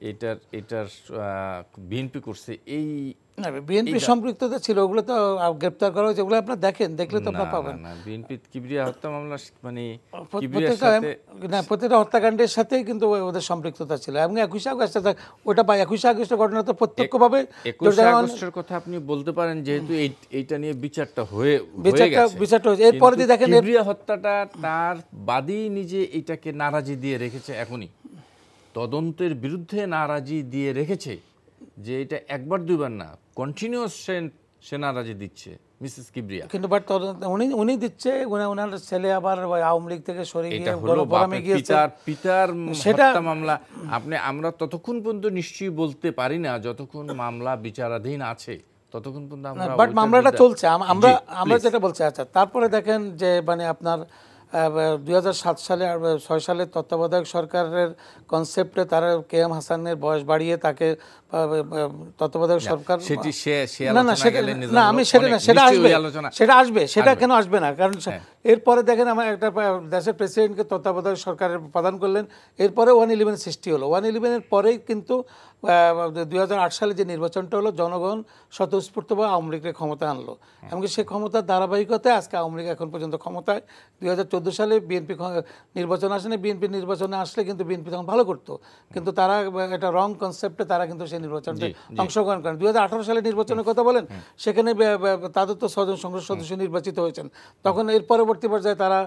এটার এটার বিএনপি করছে এই না মানে আপনি বলতে পারেন যেহেতু নিয়ে বিচারটা হয়ে বিচারটা এরপরে দেখেন হত্যাটা তার বাদী নিজে এটাকে নারাজি দিয়ে রেখেছে এখনই তদন্তের বিরুদ্ধে নারাজি দিয়ে রেখেছে যে এটা একবার দুইবার না কন্টিনিউয়াস সেনারা যে দিচ্ছে মিসেস কিবরিয়া কিন্তু বাট উনি উনি দিচ্ছে ওনার ছেলে আবার আওয়ামী লীগ থেকে সরে গিয়ে গিয়েছে পিতার সেটা মামলা আপনি আমরা ততক্ষণ পর্যন্ত নিশ্চয়ই বলতে পারি না যতক্ষণ মামলা বিচারাধীন আছে ততক্ষণ পর্যন্ত আমরা বাট মামলাটা চলছে আমরা আমরা যেটা বলছি আচ্ছা তারপরে দেখেন যে মানে আপনার দুই সালে আর ছয় সালে তত্ত্বাবধায়ক সরকারের কনসেপ্টে তারা কে এম হাসানের বয়স বাড়িয়ে তাকে তত্ত্বাবধায়ক সরকার না না সেটা না আমি সেটা না সেটা আসবে সেটা আসবে সেটা কেন আসবে না কারণ হ্যাঁ। এরপরে দেখেন আমার একটা দেশের প্রেসিডেন্টকে তত্ত্বাবধায়ক সরকারের প্রদান করলেন এরপরে ওয়ান ইলেভেন সৃষ্টি হলো ওয়ান ইলেভেনের পরেই কিন্তু দুই সালে যে নির্বাচনটা হলো জনগণ স্বতঃস্ফূর্তভাবে আওয়ামী লীগের ক্ষমতা আনলো এমনকি সে ক্ষমতার ধারাবাহিকতায় আজকে আওয়ামী লীগ এখন পর্যন্ত ক্ষমতায় দুই সালে বিএনপি নির্বাচন আসেনি বিএনপি নির্বাচনে আসলে কিন্তু বিএনপি তখন ভালো করতো কিন্তু তারা এটা রং কনসেপ্টে তারা কিন্তু সেই নির্বাচনটি অংশগ্রহণ করেন দুই সালে নির্বাচনের কথা বলেন সেখানে তাদের তো স্বজন সংসদ সদস্য নির্বাচিত হয়েছেন তখন এর পরবর্তী পর্যায়ে তারা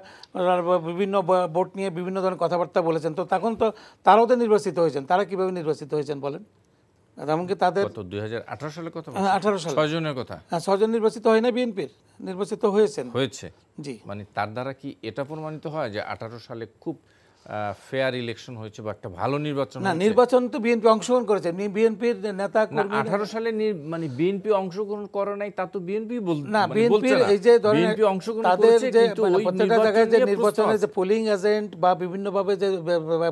বিভিন্ন ভোট নিয়ে বিভিন্ন ধরনের কথাবার্তা বলেছেন তো তখন তো তারাও তো নির্বাচিত হয়েছেন তারা কীভাবে নির্বাচিত হয়েছেন বলেন এমনকি তাদের দুই হাজার আঠারো সালে কথা আঠারো সালে ছয়জনের কথা হ্যাঁ ছজন হ্যাঁ, নির্বাচিত হয় না বিএনপির নির্বাচিত হয়েছেন হয়েছে জি মানে তার দ্বারা কি এটা প্রমাণিত হয় যে আঠারো সালে খুব ফেয়ার ইলেকশন হয়েছে বা একটা ভালো নির্বাচন না নির্বাচন তো বিএনপি অংশগ্রহণ করেছে বিএনপির নেতা আঠারো সালে মানে বিএনপি অংশগ্রহণ করে নাই তা তো বিএনপি না মানে বিএনপির এই যে বিএনপি অংশগ্রহণ তাদের যে মানে প্রত্যেকটা জায়গায় যে নির্বাচনে যে পোলিং এজেন্ট বা বিভিন্নভাবে যে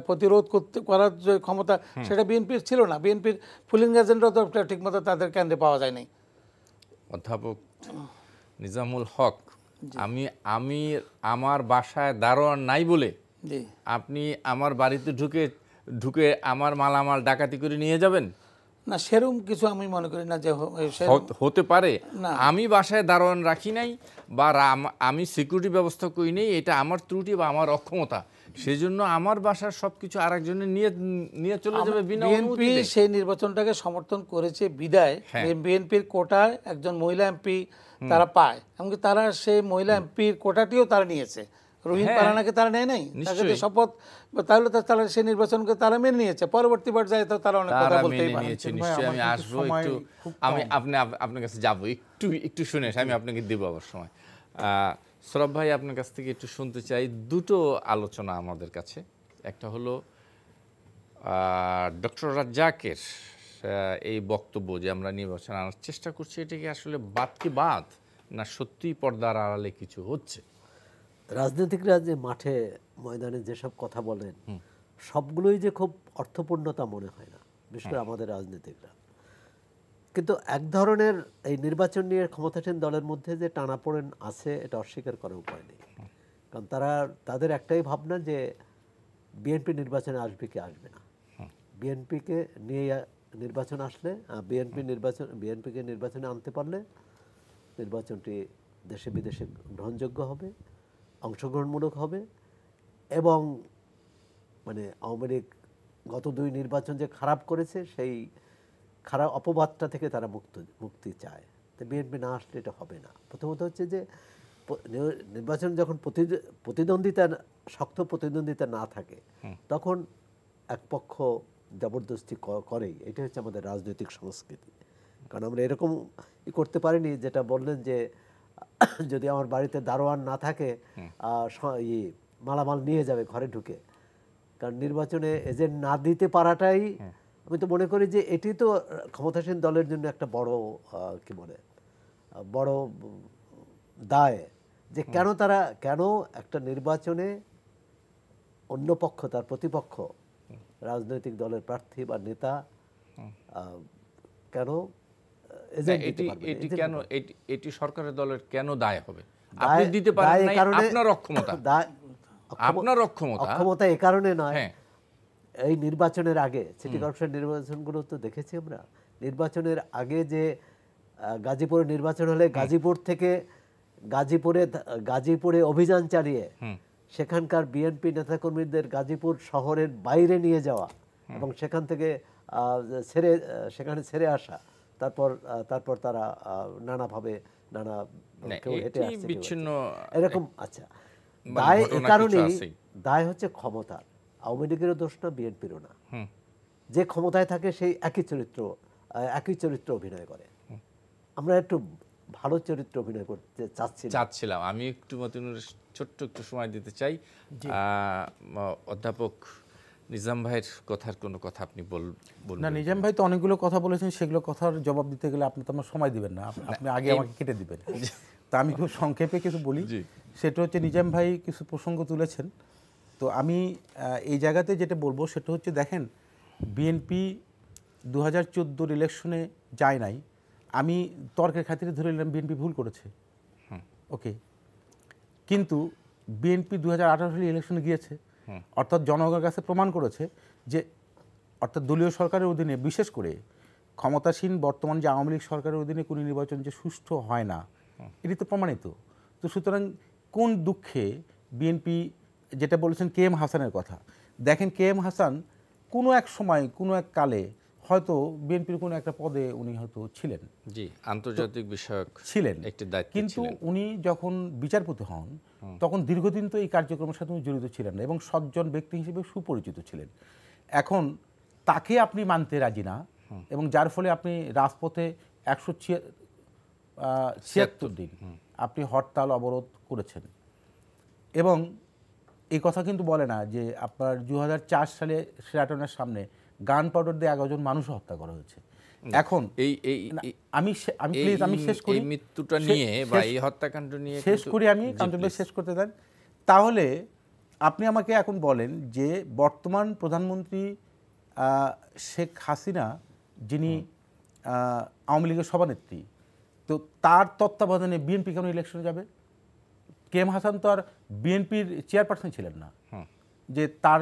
প্রতিরোধ করতে করার যে ক্ষমতা সেটা বিএনপির ছিল না বিএনপির পোলিং এজেন্টরা তো ঠিকমতো তাদের কেন্দ্রে পাওয়া যায়নি অধ্যাপক নিজামুল হক আমি আমি আমার বাসায় দারোয়ান নাই বলে আপনি আমার বাড়িতে ঢুকে ঢুকে আমার মালামাল ডাকাতি করে নিয়ে যাবেন না সেরকম কিছু আমি মনে করি না যে হতে পারে আমি বাসায় দারোয়ান রাখি নাই বা আমি সিকিউরিটি ব্যবস্থা করি নেই এটা আমার ত্রুটি বা আমার অক্ষমতা সেই জন্য আমার বাসার সবকিছু আরেকজনে নিয়ে নিয়ে চলে যাবে বিএনপি সেই নির্বাচনটাকে সমর্থন করেছে বিদায় বিএনপির হ্যাঁ। কোটায় একজন মহিলা এমপি তারা পায় এমনকি তারা সেই মহিলা এমপির কোটাটিও তারা নিয়েছে হ্যাঁ। তারা নেয় নাই তাকে শপথ তাহলে তারা নির্বাচনকে তারা মেনে নিয়েছে পরবর্তী পর্যায়ে তো তারা অনেক কথা নিশ্চয়ই আমি একটু আমি আপনি আপনার কাছে একটু একটু শুনে আমি আপনাকে আবার সময় ভাই আপনার কাছ থেকে একটু শুনতে চাই দুটো আলোচনা আমাদের কাছে একটা হলো ডক্টর রাজ্জাকের এই বক্তব্য যে আমরা নির্বাচন আনার চেষ্টা করছি এটা কি আসলে বাদ কি বাদ না সত্যিই পর্দার আড়ালে কিছু হচ্ছে রাজনীতিকরা যে মাঠে ময়দানে যেসব কথা বলেন সবগুলোই যে খুব অর্থপূর্ণতা মনে হয় না বিশেষ করে হ্যাঁ। আমাদের রাজনীতিকরা কিন্তু এক ধরনের এই নির্বাচন নিয়ে ক্ষমতাসীন দলের মধ্যে যে টানাপোড়েন আছে এটা অস্বীকার করার উপায় নেই কারণ তারা তাদের একটাই ভাবনা যে বিএনপি নির্বাচনে আসবে কি আসবে না বিএনপিকে নিয়ে নির্বাচন আসলে বিএনপি নির্বাচন বিএনপিকে নির্বাচনে আনতে পারলে নির্বাচনটি দেশে বিদেশে গ্রহণযোগ্য হবে অংশগ্রহণমূলক হবে এবং মানে আওয়ামী লীগ গত দুই নির্বাচন যে খারাপ করেছে সেই খারাপ অপবাদটা থেকে তারা মুক্ত মুক্তি চায় তো বিএনপি না আসলে এটা হবে না প্রথমত হচ্ছে যে নির্বাচন যখন প্রতিদ্বন্দ্বিতা শক্ত প্রতিদ্বন্দ্বিতা না থাকে তখন এক পক্ষ জবরদস্তি করেই এটা হচ্ছে আমাদের রাজনৈতিক সংস্কৃতি কারণ আমরা এরকম করতে পারিনি যেটা বললেন যে যদি আমার বাড়িতে দারোয়ান না থাকে মালামাল নিয়ে যাবে ঘরে ঢুকে কারণ নির্বাচনে এজেন্ট না দিতে পারাটাই আমি তো মনে করি যে এটি তো ক্ষমতাসীন দলের জন্য একটা বড় কি বলে বড় দায় যে কেন তারা কেন একটা নির্বাচনে অন্য পক্ষ তার প্রতিপক্ষ রাজনৈতিক দলের প্রার্থী বা নেতা কেন এটি এটি কেন এটি সরকারের দলের কেন দায় হবে আপনি দিতে পারেন নাই আপনার অক্ষমতা আপনার অক্ষমতা অক্ষমতা কারণে নয় হ্যাঁ। এই নির্বাচনের আগে সিটি কর্পোরেশন নির্বাচনগুলো তো দেখেছি আমরা নির্বাচনের আগে যে গাজীপুরে নির্বাচন হলে গাজীপুর থেকে গাজীপুরে গাজীপুরে অভিযান চালিয়ে সেখানকার বিএনপি নেতাকর্মীদের গাজীপুর শহরের বাইরে নিয়ে যাওয়া এবং সেখান থেকে ছেড়ে সেখানে ছেড়ে আসা তারপর তারপর তারা নানাভাবে নানা কেউ হেঁটে আসছে বিচ্ছিন্ন এরকম আচ্ছা মানে দায় এ কারণেই দায় হচ্ছে ক্ষমতার আওয়ামী লীগেরও দোষ না বিএনপিরও না যে ক্ষমতায় থাকে সেই একই চরিত্র একই চরিত্র অভিনয় করে আমরা একটু ভালো চরিত্র অভিনয় করতে চাচ্ছি চাচ্ছিলাম আমি একটু মতিনুর ছোট্ট একটু সময় দিতে চাই অধ্যাপক নিজাম ভাইয়ের কথার কোনো কথা আপনি বল না নিজাম ভাই তো অনেকগুলো কথা বলেছেন সেগুলো কথার জবাব দিতে গেলে আপনি তো আমার সময় দিবেন না আপনি আগে আমাকে কেটে দিবেন তা আমি খুব সংক্ষেপে কিছু বলি সেটা হচ্ছে নিজাম ভাই কিছু প্রসঙ্গ তুলেছেন তো আমি এই জায়গাতে যেটা বলবো সেটা হচ্ছে দেখেন বিএনপি দু হাজার চোদ্দোর ইলেকশনে যায় নাই আমি তর্কের খাতিরে ধরে নিলাম বিএনপি ভুল করেছে ওকে কিন্তু বিএনপি দু হাজার আঠারো সালে ইলেকশনে গিয়েছে অর্থাৎ জনগণের কাছে প্রমাণ করেছে যে অর্থাৎ দলীয় সরকারের অধীনে বিশেষ করে ক্ষমতাসীন বর্তমান যে আওয়ামী লীগ সরকারের অধীনে কোনো নির্বাচন যে সুষ্ঠু হয় না এটি তো প্রমাণিত তো সুতরাং কোন দুঃখে বিএনপি যেটা বলেছেন কে এম হাসানের কথা দেখেন কে এম হাসান কোনো এক সময় কোনো এক কালে হয়তো বিএনপির কোনো একটা পদে উনি হয়তো ছিলেন জি আন্তর্জাতিক বিষয়ক ছিলেন একটি দায়িত্ব কিন্তু উনি যখন বিচারপতি হন তখন দীর্ঘদিন তো এই কার্যক্রমের সাথে উনি জড়িত ছিলেন না এবং সজ্জন ব্যক্তি হিসেবে সুপরিচিত ছিলেন এখন তাকে আপনি মানতে রাজি না এবং যার ফলে আপনি রাজপথে একশো ছিয়াত্তর দিন আপনি হরতাল অবরোধ করেছেন এবং এই কথা কিন্তু বলে না যে আপনার দু সালে সেরাটনের সামনে গান পাউডার দিয়ে এগারো জন মানুষও হত্যা করা হয়েছে এখন এই এই আমি আমি প্লিজ আমি শেষ করি মৃত্যুটা নিয়ে বা এই হত্যাকাণ্ড নিয়ে শেষ করি আমি কাউন্টারপ্লে শেষ করতে দেন তাহলে আপনি আমাকে এখন বলেন যে বর্তমান প্রধানমন্ত্রী শেখ হাসিনা যিনি আওয়ামী লীগের সভানেত্রী তো তার তত্ত্বাবধানে বিএনপি কেন ইলেকশনে যাবে কে এম হাসান তো আর বিএনপির চেয়ারপারসন ছিলেন না যে তার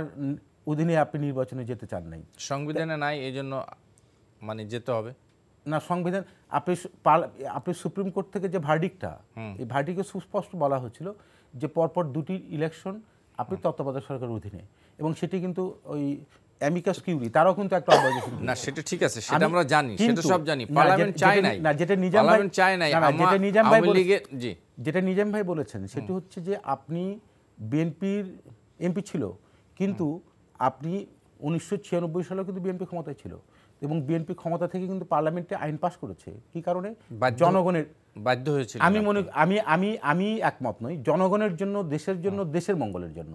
অধীনে আপনি নির্বাচনে যেতে চান নাই সংবিধানে নাই এই জন্য মানে যেতে হবে না সংবিধান আপনি আপনি সুপ্রিম কোর্ট থেকে যে ভার্ডিকটা এই ভার্ডিকে সুস্পষ্ট বলা হয়েছিল যে পরপর দুটি ইলেকশন আপনি তত্ত্বাবধায়ক সরকারের অধীনে এবং সেটি কিন্তু ওই অ্যামিকাস কিউরি তারাও কিন্তু একটা অবজেশন না সেটা ঠিক আছে সেটা আমরা জানি সেটা সব জানি পার্লামেন্ট চায় নাই না যেটা নিজাম ভাই চায় নাই যেটা নিজাম ভাই জি যেটা নিজাম ভাই বলেছেন সেটি হচ্ছে যে আপনি বিএনপির এমপি ছিল কিন্তু আপনি উনিশশো ছিয়ানব্বই সালেও কিন্তু বিএনপি ক্ষমতায় ছিল এবং বিএনপি ক্ষমতা থেকে কিন্তু পার্লামেন্টে আইন পাস করেছে কি কারণে জনগণের বাধ্য হয়েছে আমি মনে আমি আমি আমি একমত নই জনগণের জন্য দেশের জন্য দেশের মঙ্গলের জন্য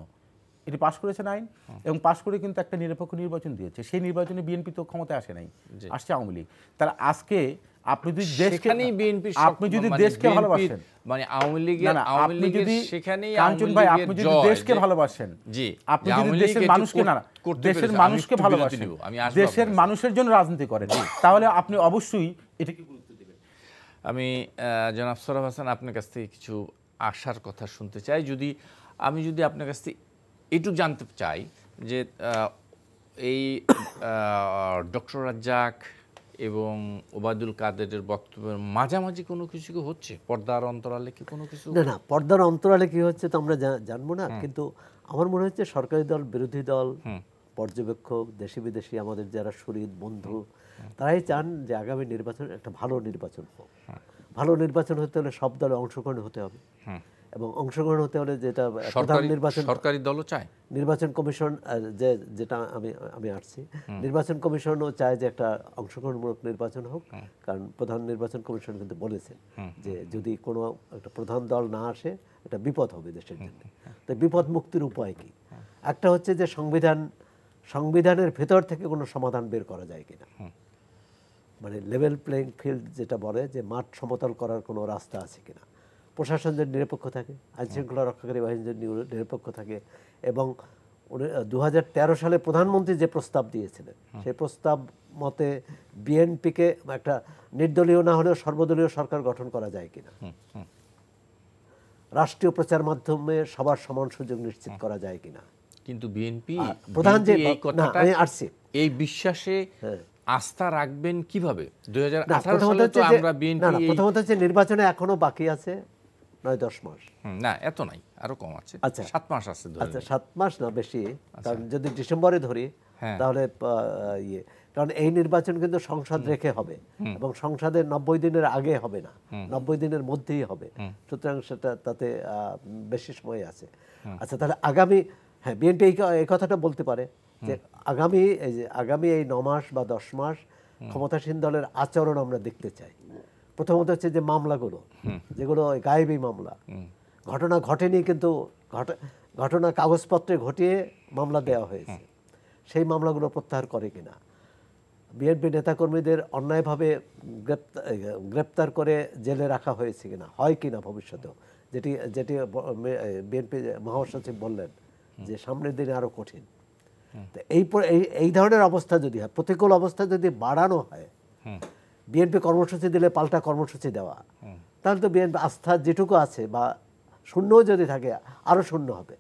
এটি পাশ করেছেন আইন এবং পাশ করে কিন্তু একটা নিরপেক্ষ নির্বাচন দিয়েছে সেই নির্বাচনে বিএনপি তো ক্ষমতায় আসে নাই আসছে আওয়ামী লীগ তারা আজকে আপনি যদি দেশকে বিএনপি আপনি যদি মানে দেশকে ভালোবাসেন মানে আওয়ামী লীগের আওয়ামী সেখানেই কাঞ্চন ভাই আপনি যদি দেশকে ভালোবাসেন জি আপনি যদি দেশের মানুষকে না দেশের মানুষকে ভালোবাসেন দেশের মানুষের জন্য রাজনীতি করেন তাহলে আপনি অবশ্যই এটাকে আমি জনাব সরফ হাসান আপনার কাছ থেকে কিছু আশার কথা শুনতে চাই যদি আমি যদি আপনার কাছ থেকে এটুকু জানতে চাই যে এই ডক্টর রাজ্জাক এবং ওবায়দুল কাদেরের বক্তব্যের মাঝামাঝি কোনো কিছু কি হচ্ছে পর্দার অন্তরালে কি কোনো কিছু না না পর্দার অন্তরালে কি হচ্ছে তো আমরা জানবো না কিন্তু আমার মনে হচ্ছে সরকারি দল বিরোধী দল পর্যবেক্ষক দেশি বিদেশি আমাদের যারা শরীর বন্ধু তারাই চান যে আগামী নির্বাচন একটা ভালো নির্বাচন হোক ভালো নির্বাচন হতে হলে সব দলে অংশগ্রহণ হতে হবে এবং অংশগ্রহণ হতে হলে যেটা প্রধান নির্বাচন সরকারি দলও চায় নির্বাচন কমিশন যে যেটা আমি আমি আসছি নির্বাচন কমিশনও চায় যে একটা অংশগ্রহণমূলক নির্বাচন হোক কারণ প্রধান নির্বাচন কমিশন কিন্তু বলেছেন যে যদি কোনো একটা প্রধান দল না আসে এটা বিপদ হবে দেশের জন্য তো বিপদ মুক্তির উপায় কি একটা হচ্ছে যে সংবিধান সংবিধানের ভেতর থেকে কোনো সমাধান বের করা যায় কিনা মানে লেভেল প্লেইং ফিল্ড যেটা বলে যে মাঠ সমতল করার কোনো রাস্তা আছে কিনা প্রশাসন যেন নিরপেক্ষ থাকে আইন শৃঙ্খলা রক্ষাকারী বাহিনী যেন নিরপেক্ষ থাকে এবং দু সালে প্রধানমন্ত্রী যে প্রস্তাব দিয়েছিলেন সেই প্রস্তাব মতে বিএনপিকে একটা নির্দলীয় না হলেও সর্বদলীয় সরকার গঠন করা যায় কিনা রাষ্ট্রীয় প্রচার মাধ্যমে সবার সমান সুযোগ নিশ্চিত করা যায় কিনা কিন্তু বিএনপি প্রধান যে আসছি এই বিশ্বাসে হ্যাঁ। আস্থা রাখবেন কিভাবে দুই হাজার প্রথমত হচ্ছে নির্বাচনে এখনো বাকি আছে নয় দশ মাস না এত নাই আরো কম আছে আচ্ছা সাত মাস আছে আচ্ছা সাত মাস না বেশি আচ্ছা। কারণ যদি ডিসেম্বরে ধরি হ্যাঁ। তাহলে ইয়ে কারণ এই নির্বাচন কিন্তু সংসদ রেখে হবে এবং সংসদে নব্বই দিনের আগে হবে না নব্বই দিনের মধ্যেই হবে সুতরাং সেটা তাতে বেশি সময় আছে আচ্ছা তাহলে আগামী হ্যাঁ বিএনপি এই কথাটা বলতে পারে যে আগামী আগামী এই ন মাস বা দশ মাস ক্ষমতাসীন দলের আচরণ আমরা দেখতে চাই প্রথমত হচ্ছে যে মামলাগুলো যেগুলো গায়েবী মামলা ঘটনা ঘটেনি কিন্তু ঘটনা কাগজপত্রে ঘটিয়ে মামলা দেওয়া হয়েছে সেই মামলাগুলো প্রত্যাহার করে কিনা বিএনপি নেতাকর্মীদের অন্যায়ভাবে গ্রেপ্তার গ্রেপ্তার করে জেলে রাখা হয়েছে কিনা হয় কিনা ভবিষ্যতেও যেটি যেটি বিএনপি মহাসচিব বললেন যে সামনের দিনে আরও কঠিন এই এই ধরনের অবস্থা যদি হয় প্রতিকূল অবস্থা যদি বাড়ানো হয় বিএনপি কর্মসূচি দিলে পাল্টা কর্মসূচি দেওয়া তাহলে তো বিএনপি আস্থা যেটুকু আছে বা শূন্য যদি থাকে আরও শূন্য হবে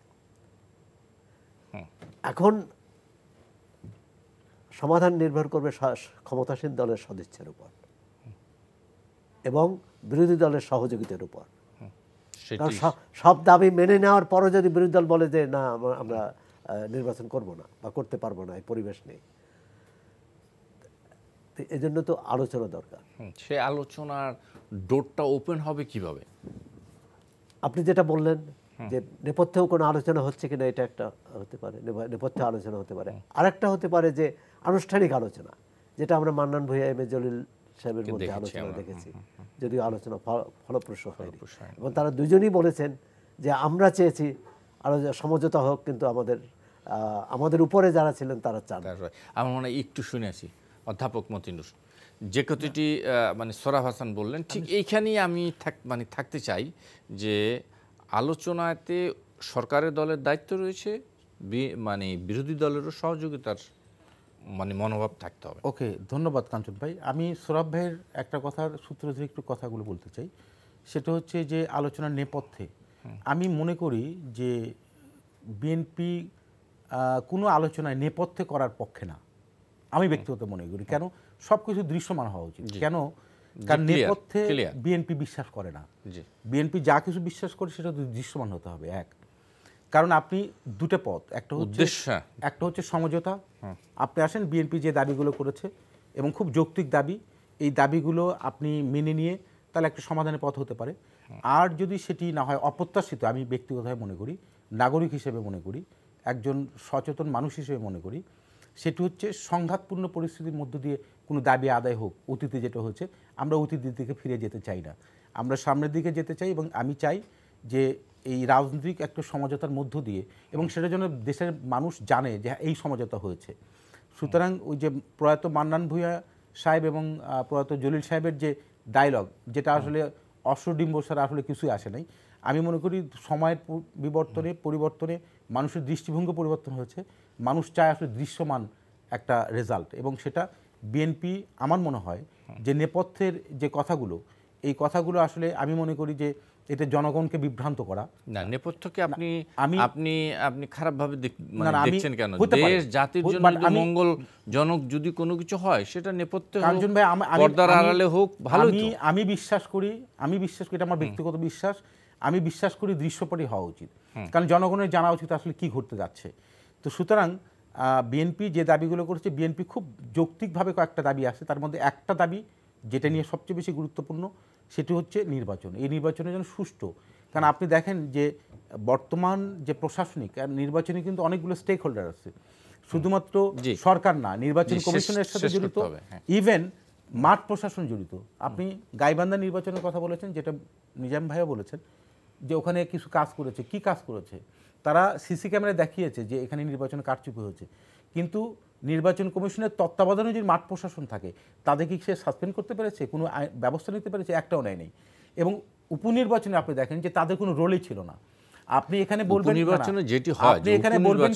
এখন সমাধান নির্ভর করবে ক্ষমতাসীন দলের সদিচ্ছের উপর এবং বিরোধী দলের সহযোগিতার উপর সব দাবি মেনে নেওয়ার পরও যদি বিরোধী দল বলে যে না আমরা নির্বাচন করব না বা করতে পারবো না এই পরিবেশ নেই এজন্য তো আলোচনা দরকার সে আলোচনার ডোরটা ওপেন হবে কিভাবে আপনি যেটা বললেন যে নেপথ্যেও কোনো আলোচনা হচ্ছে কিনা এটা একটা হতে পারে নেপথ্যে আলোচনা হতে পারে আরেকটা হতে পারে যে আনুষ্ঠানিক আলোচনা যেটা আমরা মান্নান ভূঁইয়া এম এ জলিল সাহেবের মধ্যে আলোচনা দেখেছি যদিও আলোচনা ফলপ্রসূ হয়নি এবং তারা দুজনই বলেছেন যে আমরা চেয়েছি আরও সমঝোতা হোক কিন্তু আমাদের আমাদের উপরে যারা ছিলেন তারা চান আমার মনে হয় একটু শুনেছি অধ্যাপক মতিনুর যে কথাটি মানে সোরাফ হাসান বললেন ঠিক এইখানেই আমি থাক মানে থাকতে চাই যে আলোচনাতে সরকারের দলের দায়িত্ব রয়েছে মানে বিরোধী দলেরও সহযোগিতার মানে মনোভাব থাকতে হবে ওকে ধন্যবাদ কাঞ্চন ভাই আমি সৌরভ ভাইয়ের একটা কথার সূত্র ধরে একটু কথাগুলো বলতে চাই সেটা হচ্ছে যে আলোচনার নেপথ্যে আমি মনে করি যে বিএনপি কোনো আলোচনায় নেপথ্যে করার পক্ষে না আমি ব্যক্তিগত মনে করি কেন সবকিছু দৃশ্যমান হওয়া উচিত কেন কারণ নেপথ্যে বিএনপি বিশ্বাস করে না বিএনপি যা কিছু বিশ্বাস করে সেটা দৃশ্যমান হতে হবে এক কারণ আপনি দুটো পথ একটা হচ্ছে একটা হচ্ছে সমঝোতা আপনি আসেন বিএনপি যে দাবিগুলো করেছে এবং খুব যৌক্তিক দাবি এই দাবিগুলো আপনি মেনে নিয়ে তাহলে একটা সমাধানের পথ হতে পারে আর যদি সেটি না হয় অপ্রত্যাশিত আমি ব্যক্তিগতভাবে মনে করি নাগরিক হিসেবে মনে করি একজন সচেতন মানুষ হিসেবে মনে করি সেটি হচ্ছে সংঘাতপূর্ণ পরিস্থিতির মধ্য দিয়ে কোনো দাবি আদায় হোক অতীতে যেটা হয়েছে আমরা অতীতের দিকে ফিরে যেতে চাই না আমরা সামনের দিকে যেতে চাই এবং আমি চাই যে এই রাজনৈতিক একটা সমঝোতার মধ্য দিয়ে এবং সেটা যেন দেশের মানুষ জানে যে হ্যাঁ, এই সমঝোতা হয়েছে সুতরাং ওই যে প্রয়াত মান্নান ভূঁয়া সাহেব এবং প্রয়াত জলিল সাহেবের যে ডায়লগ যেটা আসলে অশ্বডিম্ব সারা আসলে কিছুই আসে নাই আমি মনে করি সময়ের বিবর্তনে পরিবর্তনে মানুষের দৃষ্টিভঙ্গি পরিবর্তন হয়েছে মানুষ চায় আসলে দৃশ্যমান একটা রেজাল্ট এবং সেটা বিএনপি আমার মনে হয় যে নেপথ্যের যে কথাগুলো এই কথাগুলো আসলে আমি মনে করি যে এটা জনগণকে বিভ্রান্ত করা না নেপথ্যকে আপনি আমি আপনি আপনি খারাপভাবে মানে দেখছেন কেন দেশ জাতির জন্য মানে মঙ্গল জনক যদি কোনো কিছু হয় সেটা নেপথ্যে কাঞ্চন ভাই পর্দার আড়ালে হোক ভালো আমি আমি বিশ্বাস করি আমি বিশ্বাস করি এটা আমার ব্যক্তিগত বিশ্বাস আমি বিশ্বাস করি দৃশ্যপটই হওয়া উচিত কারণ জনগণের জানা উচিত আসলে কি ঘটতে যাচ্ছে তো সুতরাং বিএনপি যে দাবিগুলো করেছে বিএনপি খুব যৌক্তিকভাবে কয়েকটা দাবি আছে তার মধ্যে একটা দাবি যেটা নিয়ে সবচেয়ে বেশি গুরুত্বপূর্ণ সেটি হচ্ছে নির্বাচন এই নির্বাচনের যেন সুষ্ঠু কারণ আপনি দেখেন যে বর্তমান যে প্রশাসনিক নির্বাচনে কিন্তু অনেকগুলো স্টেক হোল্ডার আছে শুধুমাত্র সরকার না নির্বাচন কমিশনের সাথে জড়িত ইভেন হ্যাঁ। মাঠ প্রশাসন জড়িত আপনি গাইবান্ধা নির্বাচনের কথা বলেছেন যেটা নিজাম ভাইও বলেছেন যে ওখানে কিছু কাজ করেছে কি কাজ করেছে তারা সিসি ক্যামেরায় দেখিয়েছে যে এখানে নির্বাচন কারচুপি হয়েছে কিন্তু নির্বাচন কমিশনের তত্ত্বাবধানে যদি মাঠ প্রশাসন থাকে তাদের কি সে সাসপেন্ড করতে পেরেছে কোনো ব্যবস্থা নিতে পেরেছে একটাও নেয় নেই এবং উপনির্বাচনে আপনি দেখেন যে তাদের কোনো রোলই ছিল না আপনি এখানে বলবেন নির্বাচনে যেটি হয় আপনি এখানে বলবেন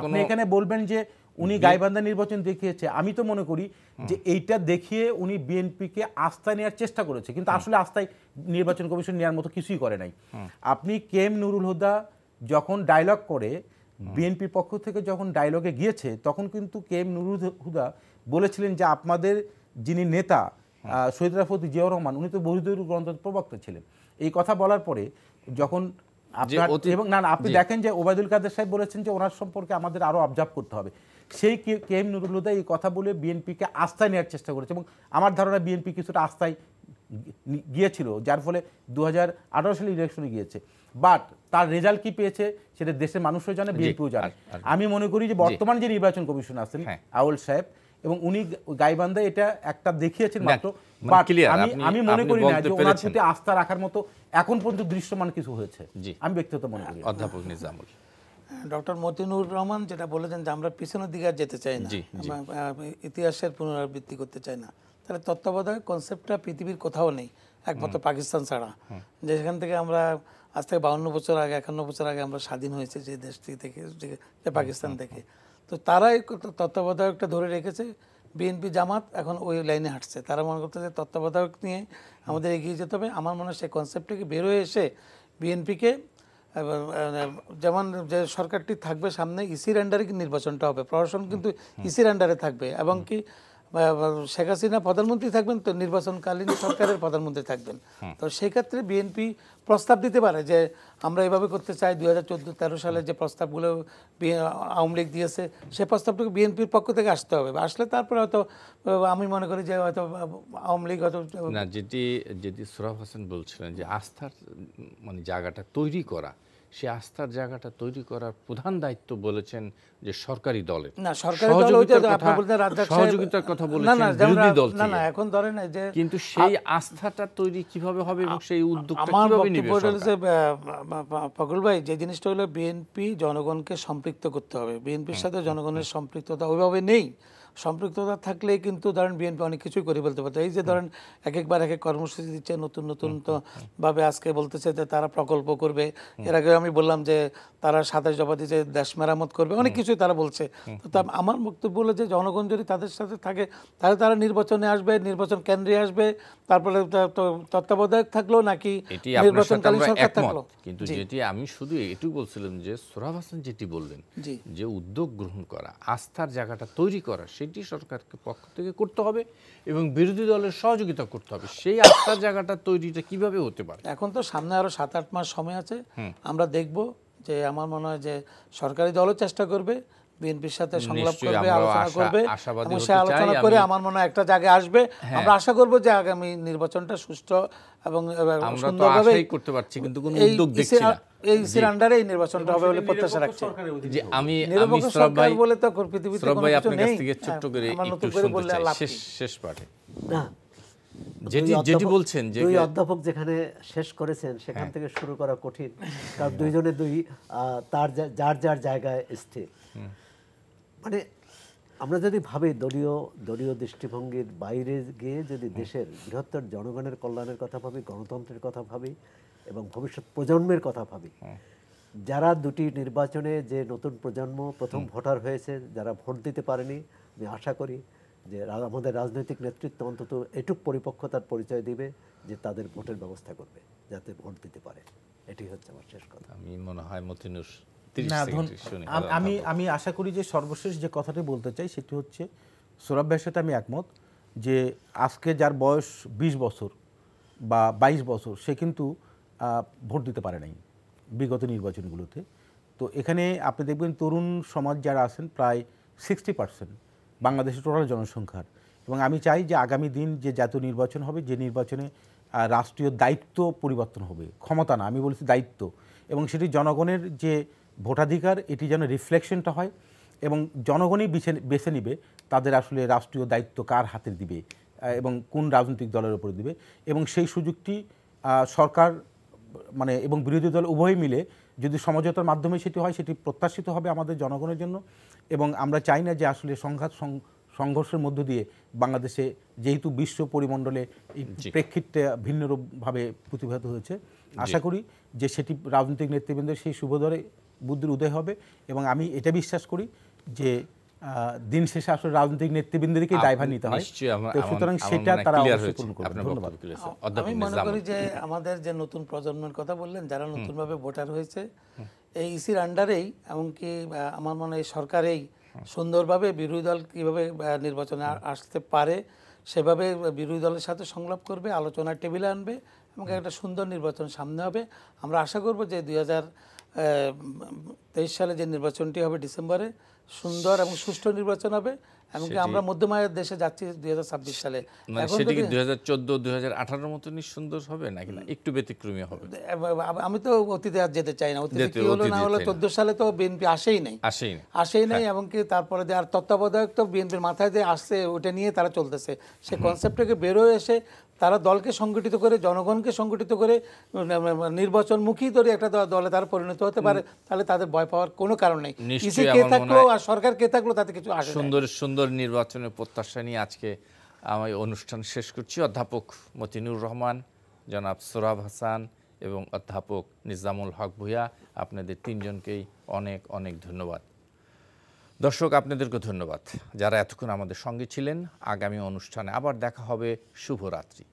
আপনি এখানে বলবেন যে উনি গাইবান্ধা নির্বাচন দেখিয়েছে আমি তো মনে করি যে এইটা দেখিয়ে উনি বিএনপিকে আস্থা নেওয়ার চেষ্টা করেছে কিন্তু আসলে আস্থায় নির্বাচন কমিশন নেওয়ার মতো কিছুই করে নাই আপনি কে এম নুরুল হুদা যখন ডায়লগ করে বিএনপির পক্ষ থেকে যখন ডায়লগে গিয়েছে তখন কিন্তু কে এম নুরুল হুদা বলেছিলেন যে আপনাদের যিনি নেতা সৈয়দ রাফত জিয়াউর রহমান উনি তো বহিদুর গ্রন্থ প্রবক্তা ছিলেন এই কথা বলার পরে যখন এবং না আপনি দেখেন যে ওবায়দুল কাদের সাহেব বলেছেন যে ওনার সম্পর্কে আমাদের আরও অবজার্ভ করতে হবে সেই কে এম নুরুল হুদা এই কথা বলে বিএনপিকে আস্থায় নেওয়ার চেষ্টা করেছে এবং আমার ধারণা বিএনপি কিছুটা আস্থায় গিয়েছিল যার ফলে দু হাজার সালে ইলেকশনে গিয়েছে বাট তার রেজাল্ট কি পেয়েছে সেটা দেশের মানুষও জানে বিএনপিও জানে আমি মনে করি যে বর্তমান যে নির্বাচন কমিশন আছেন হ্যাঁ। আউল সাহেব এবং উনি গাইবান্ধা এটা একটা দেখিয়েছেন মাত্র মানে আমি আমি মনে করি না যে ওনার প্রতি আস্থা রাখার মতো এখন পর্যন্ত দৃশ্যমান কিছু হয়েছে আমি ব্যক্তিগত মনে করি অধ্যাপক নিজামুল ডক্টর মতিনুর রহমান যেটা বলেছেন যে আমরা পিছনের দিকে আর যেতে চাই না ইতিহাসের পুনরাবৃত্তি করতে চাই না তাহলে তত্ত্বাবধায়ক কনসেপ্টটা পৃথিবীর কোথাও নেই একমাত্র পাকিস্তান ছাড়া যে সেখান থেকে আমরা আজ থেকে বাউন্ন বছর আগে একান্ন বছর আগে আমরা স্বাধীন হয়েছে যে দেশটি থেকে যে পাকিস্তান থেকে তো তারাই তত্ত্বাবধায়কটা ধরে রেখেছে বিএনপি জামাত এখন ওই লাইনে হাঁটছে তারা মনে যে তত্ত্বাবধায়ক নিয়ে আমাদের এগিয়ে যেতে হবে আমার মনে হয় সেই কনসেপ্ট থেকে বেরোয় এসে বিএনপিকে মানে, যেমন যে সরকারটি থাকবে সামনে ইসির আন্ডারে নির্বাচনটা হবে প্রশাসন কিন্তু ইসির আন্ডারে থাকবে এবং কি শেখ হাসিনা প্রধানমন্ত্রী থাকবেন তো নির্বাচনকালীন সরকারের প্রধানমন্ত্রী থাকবেন তো সেক্ষেত্রে বিএনপি প্রস্তাব দিতে পারে যে আমরা এভাবে করতে চাই দুই হাজার চোদ্দো তেরো সালে যে প্রস্তাবগুলো আওয়ামী লীগ দিয়েছে সে প্রস্তাবটুকু বিএনপির পক্ষ থেকে আসতে হবে আসলে তারপরে হয়তো আমি মনে করি যে হয়তো আওয়ামী লীগ হয়তো যেটি যেটি সুরাফ হাসান বলছিলেন যে আস্থার মানে জায়গাটা তৈরি করা সে আস্থার জায়গাটা তৈরি করার প্রধান দায়িত্ব বলেছেন যে সরকারি দলের না সরকারি দল ওই আপনি বলতে সহযোগিতার কথা বলেছেন না না বিরোধী দল না না এখন ধরে না যে কিন্তু সেই আস্থাটা তৈরি কিভাবে হবে এবং সেই উদ্যোগটা কিভাবে নিবে আমার বক্তব্য নেবে পাগল ভাই যে জিনিসটা হলো বিএনপি জনগণকে সম্পৃক্ত করতে হবে বিএনপির হ্যাঁ, সাথে হ্যাঁ, জনগণের হ্যাঁ। সম্পৃক্ততা ওইভাবে নেই সম্পৃক্ততা থাকলে কিন্তু ধরেন বিএনপি অনেক কিছুই করে বলতে পারতো এই যে ধরেন এক একবার এক এক কর্মসূচি দিচ্ছে নতুন নতুন তো ভাবে আজকে বলতেছে যে তারা প্রকল্প করবে এর আগে আমি বললাম যে তারা সাদা জবা দিচ্ছে দেশ মেরামত করবে অনেক কিছুই তারা বলছে তো আমার বক্তব্য হলো যে জনগণ যদি তাদের সাথে থাকে তাহলে তারা নির্বাচনে আসবে নির্বাচন কেন্দ্রে আসবে তারপরে তত্ত্বাবধায়ক থাকলো নাকি নির্বাচনকালীন সরকার থাকলো কিন্তু যেটি আমি শুধু এটু বলছিলাম যে সোহাব হাসান যেটি বললেন যে উদ্যোগ গ্রহণ করা আস্থার জায়গাটা তৈরি করা সেটি সরকারকে পক্ষ থেকে করতে হবে এবং বিরোধী দলের সহযোগিতা করতে হবে সেই আস্থার জায়গাটা তৈরিটা কিভাবে হতে পারে এখন তো সামনে আরো সাত আট মাস সময় আছে আমরা দেখব যে আমার মনে হয় যে সরকারি দলও চেষ্টা করবে বিএনপির সাথে সংলাপ করবে আলোচনা করবে সে আলোচনা করে আমার মনে হয় একটা জায়গায় আসবে আমরা হ্যাঁ। আশা করবো যে আগামী নির্বাচনটা সুষ্ঠু এবং করতে পারছি কিন্তু উদ্যোগ দেখছি না অধ্যাপক যেখানে শেষ করেছেন সেখান হ্যাঁ। থেকে শুরু করা কঠিন কারণ দুইজনে দুই তার যার যার জায়গায় স্থির মানে আমরা যদি ভাবি দলীয় দলীয় দৃষ্টিভঙ্গির বাইরে গিয়ে যদি দেশের বৃহত্তর জনগণের কল্যাণের কথা ভাবি গণতন্ত্রের কথা ভাবি এবং ভবিষ্যৎ প্রজন্মের কথা ভাবি হ্যাঁ। যারা দুটি নির্বাচনে যে নতুন প্রজন্ম প্রথম ভোটার হয়েছে যারা ভোট দিতে পারেনি আমি আশা করি যে আমাদের রাজনৈতিক নেতৃত্ব অন্তত এটুক পরিপক্কতার পরিচয় দিবে যে তাদের ভোটের ব্যবস্থা করবে যাতে ভোট দিতে পারে এটি হচ্ছে আমার শেষ কথা আমি মনে হয় মতিনুস আমি আমি আশা করি যে সর্বশেষ যে কথাটি বলতে চাই সেটি হচ্ছে সৌরভ সাথে আমি একমত যে আজকে যার বয়স ২০ বছর বা ২২ বছর সে কিন্তু ভোট দিতে পারে নাই বিগত নির্বাচনগুলোতে তো এখানে আপনি দেখবেন তরুণ সমাজ যারা আছেন প্রায় সিক্সটি পার্সেন্ট বাংলাদেশের টোটাল জনসংখ্যার এবং আমি চাই যে আগামী দিন যে জাতীয় নির্বাচন হবে যে নির্বাচনে রাষ্ট্রীয় দায়িত্ব পরিবর্তন হবে ক্ষমতা না আমি বলছি দায়িত্ব এবং সেটি জনগণের যে ভোটাধিকার এটি যেন রিফ্লেকশনটা হয় এবং জনগণই বেছে বেছে নিবে তাদের আসলে রাষ্ট্রীয় দায়িত্ব কার হাতে দিবে এবং কোন রাজনৈতিক দলের ওপরে দিবে এবং সেই সুযোগটি সরকার মানে এবং বিরোধী দল উভয় মিলে যদি সমঝোতার মাধ্যমে সেটি হয় সেটি প্রত্যাশিত হবে আমাদের জনগণের জন্য এবং আমরা চাই না যে আসলে সংঘাত সংঘর্ষের মধ্য দিয়ে বাংলাদেশে যেহেতু বিশ্ব পরিমণ্ডলে প্রেক্ষিতটা ভিন্নরূপভাবে প্রতিভাত হয়েছে আশা করি যে সেটি রাজনৈতিক নেতৃবৃন্দের সেই শুভদরে বুদ্ধির উদয় হবে এবং আমি এটা বিশ্বাস করি যে দিন শেষে আসলে রাজনৈতিক নেতৃবৃন্দদেরকে দায়ভার নিতে হয় সুতরাং সেটা তারা আমি মনে করি যে আমাদের যে নতুন প্রজন্মের কথা বললেন যারা নতুনভাবে ভোটার হয়েছে এই ইসির আন্ডারেই এমনকি আমার মনে হয় সরকারেই সুন্দরভাবে বিরোধী দল কীভাবে নির্বাচনে আসতে পারে সেভাবে বিরোধী দলের সাথে সংলাপ করবে আলোচনার টেবিলে আনবে এবং একটা সুন্দর নির্বাচন সামনে হবে আমরা আশা করব যে দুই তেইশ সালে যে নির্বাচনটি হবে ডিসেম্বরে সুন্দর এবং সুষ্ঠু নির্বাচন হবে এমনকি আমরা মধ্যমায়ের দেশে যাচ্ছি দুই হাজার ছাব্বিশ সালে মানে সেটি কি দুই হাজার চোদ্দ দুই হাজার আঠারোর মতো সুন্দর হবে নাকি না একটু ব্যতিক্রমী হবে আমি তো অতীতে আর যেতে চাই না অতীতে কি হলো না হলো চোদ্দ সালে তো বিএনপি আসেই নাই আসেই আসেই নাই হ্যাঁ। এমনকি তারপরে যে আর তত্ত্বাবধায়ক তো বিএনপির মাথায় যে আসছে ওটা নিয়ে তারা চলতেছে সে কনসেপ্টটাকে বেরোয় এসে তারা দলকে সংগঠিত করে জনগণকে সংগঠিত করে নির্বাচনমুখী ধরে একটা দলে তারা পরিণত হতে পারে তাহলে তাদের ভয় পাওয়ার কোনো কারণ নেই ইসি কে থাকলো আর সরকার কে থাকলো তাতে কিছু আসে সুন্দর সুন্দর নির্বাচনের প্রত্যাশা নিয়ে আজকে আমি অনুষ্ঠান শেষ করছি অধ্যাপক মতিনুর রহমান জনাব সোরাব হাসান এবং অধ্যাপক নিজামুল হক ভূয়া আপনাদের তিনজনকেই অনেক অনেক ধন্যবাদ দর্শক আপনাদেরকে ধন্যবাদ যারা এতক্ষণ আমাদের সঙ্গে ছিলেন আগামী অনুষ্ঠানে আবার দেখা হবে শুভরাত্রি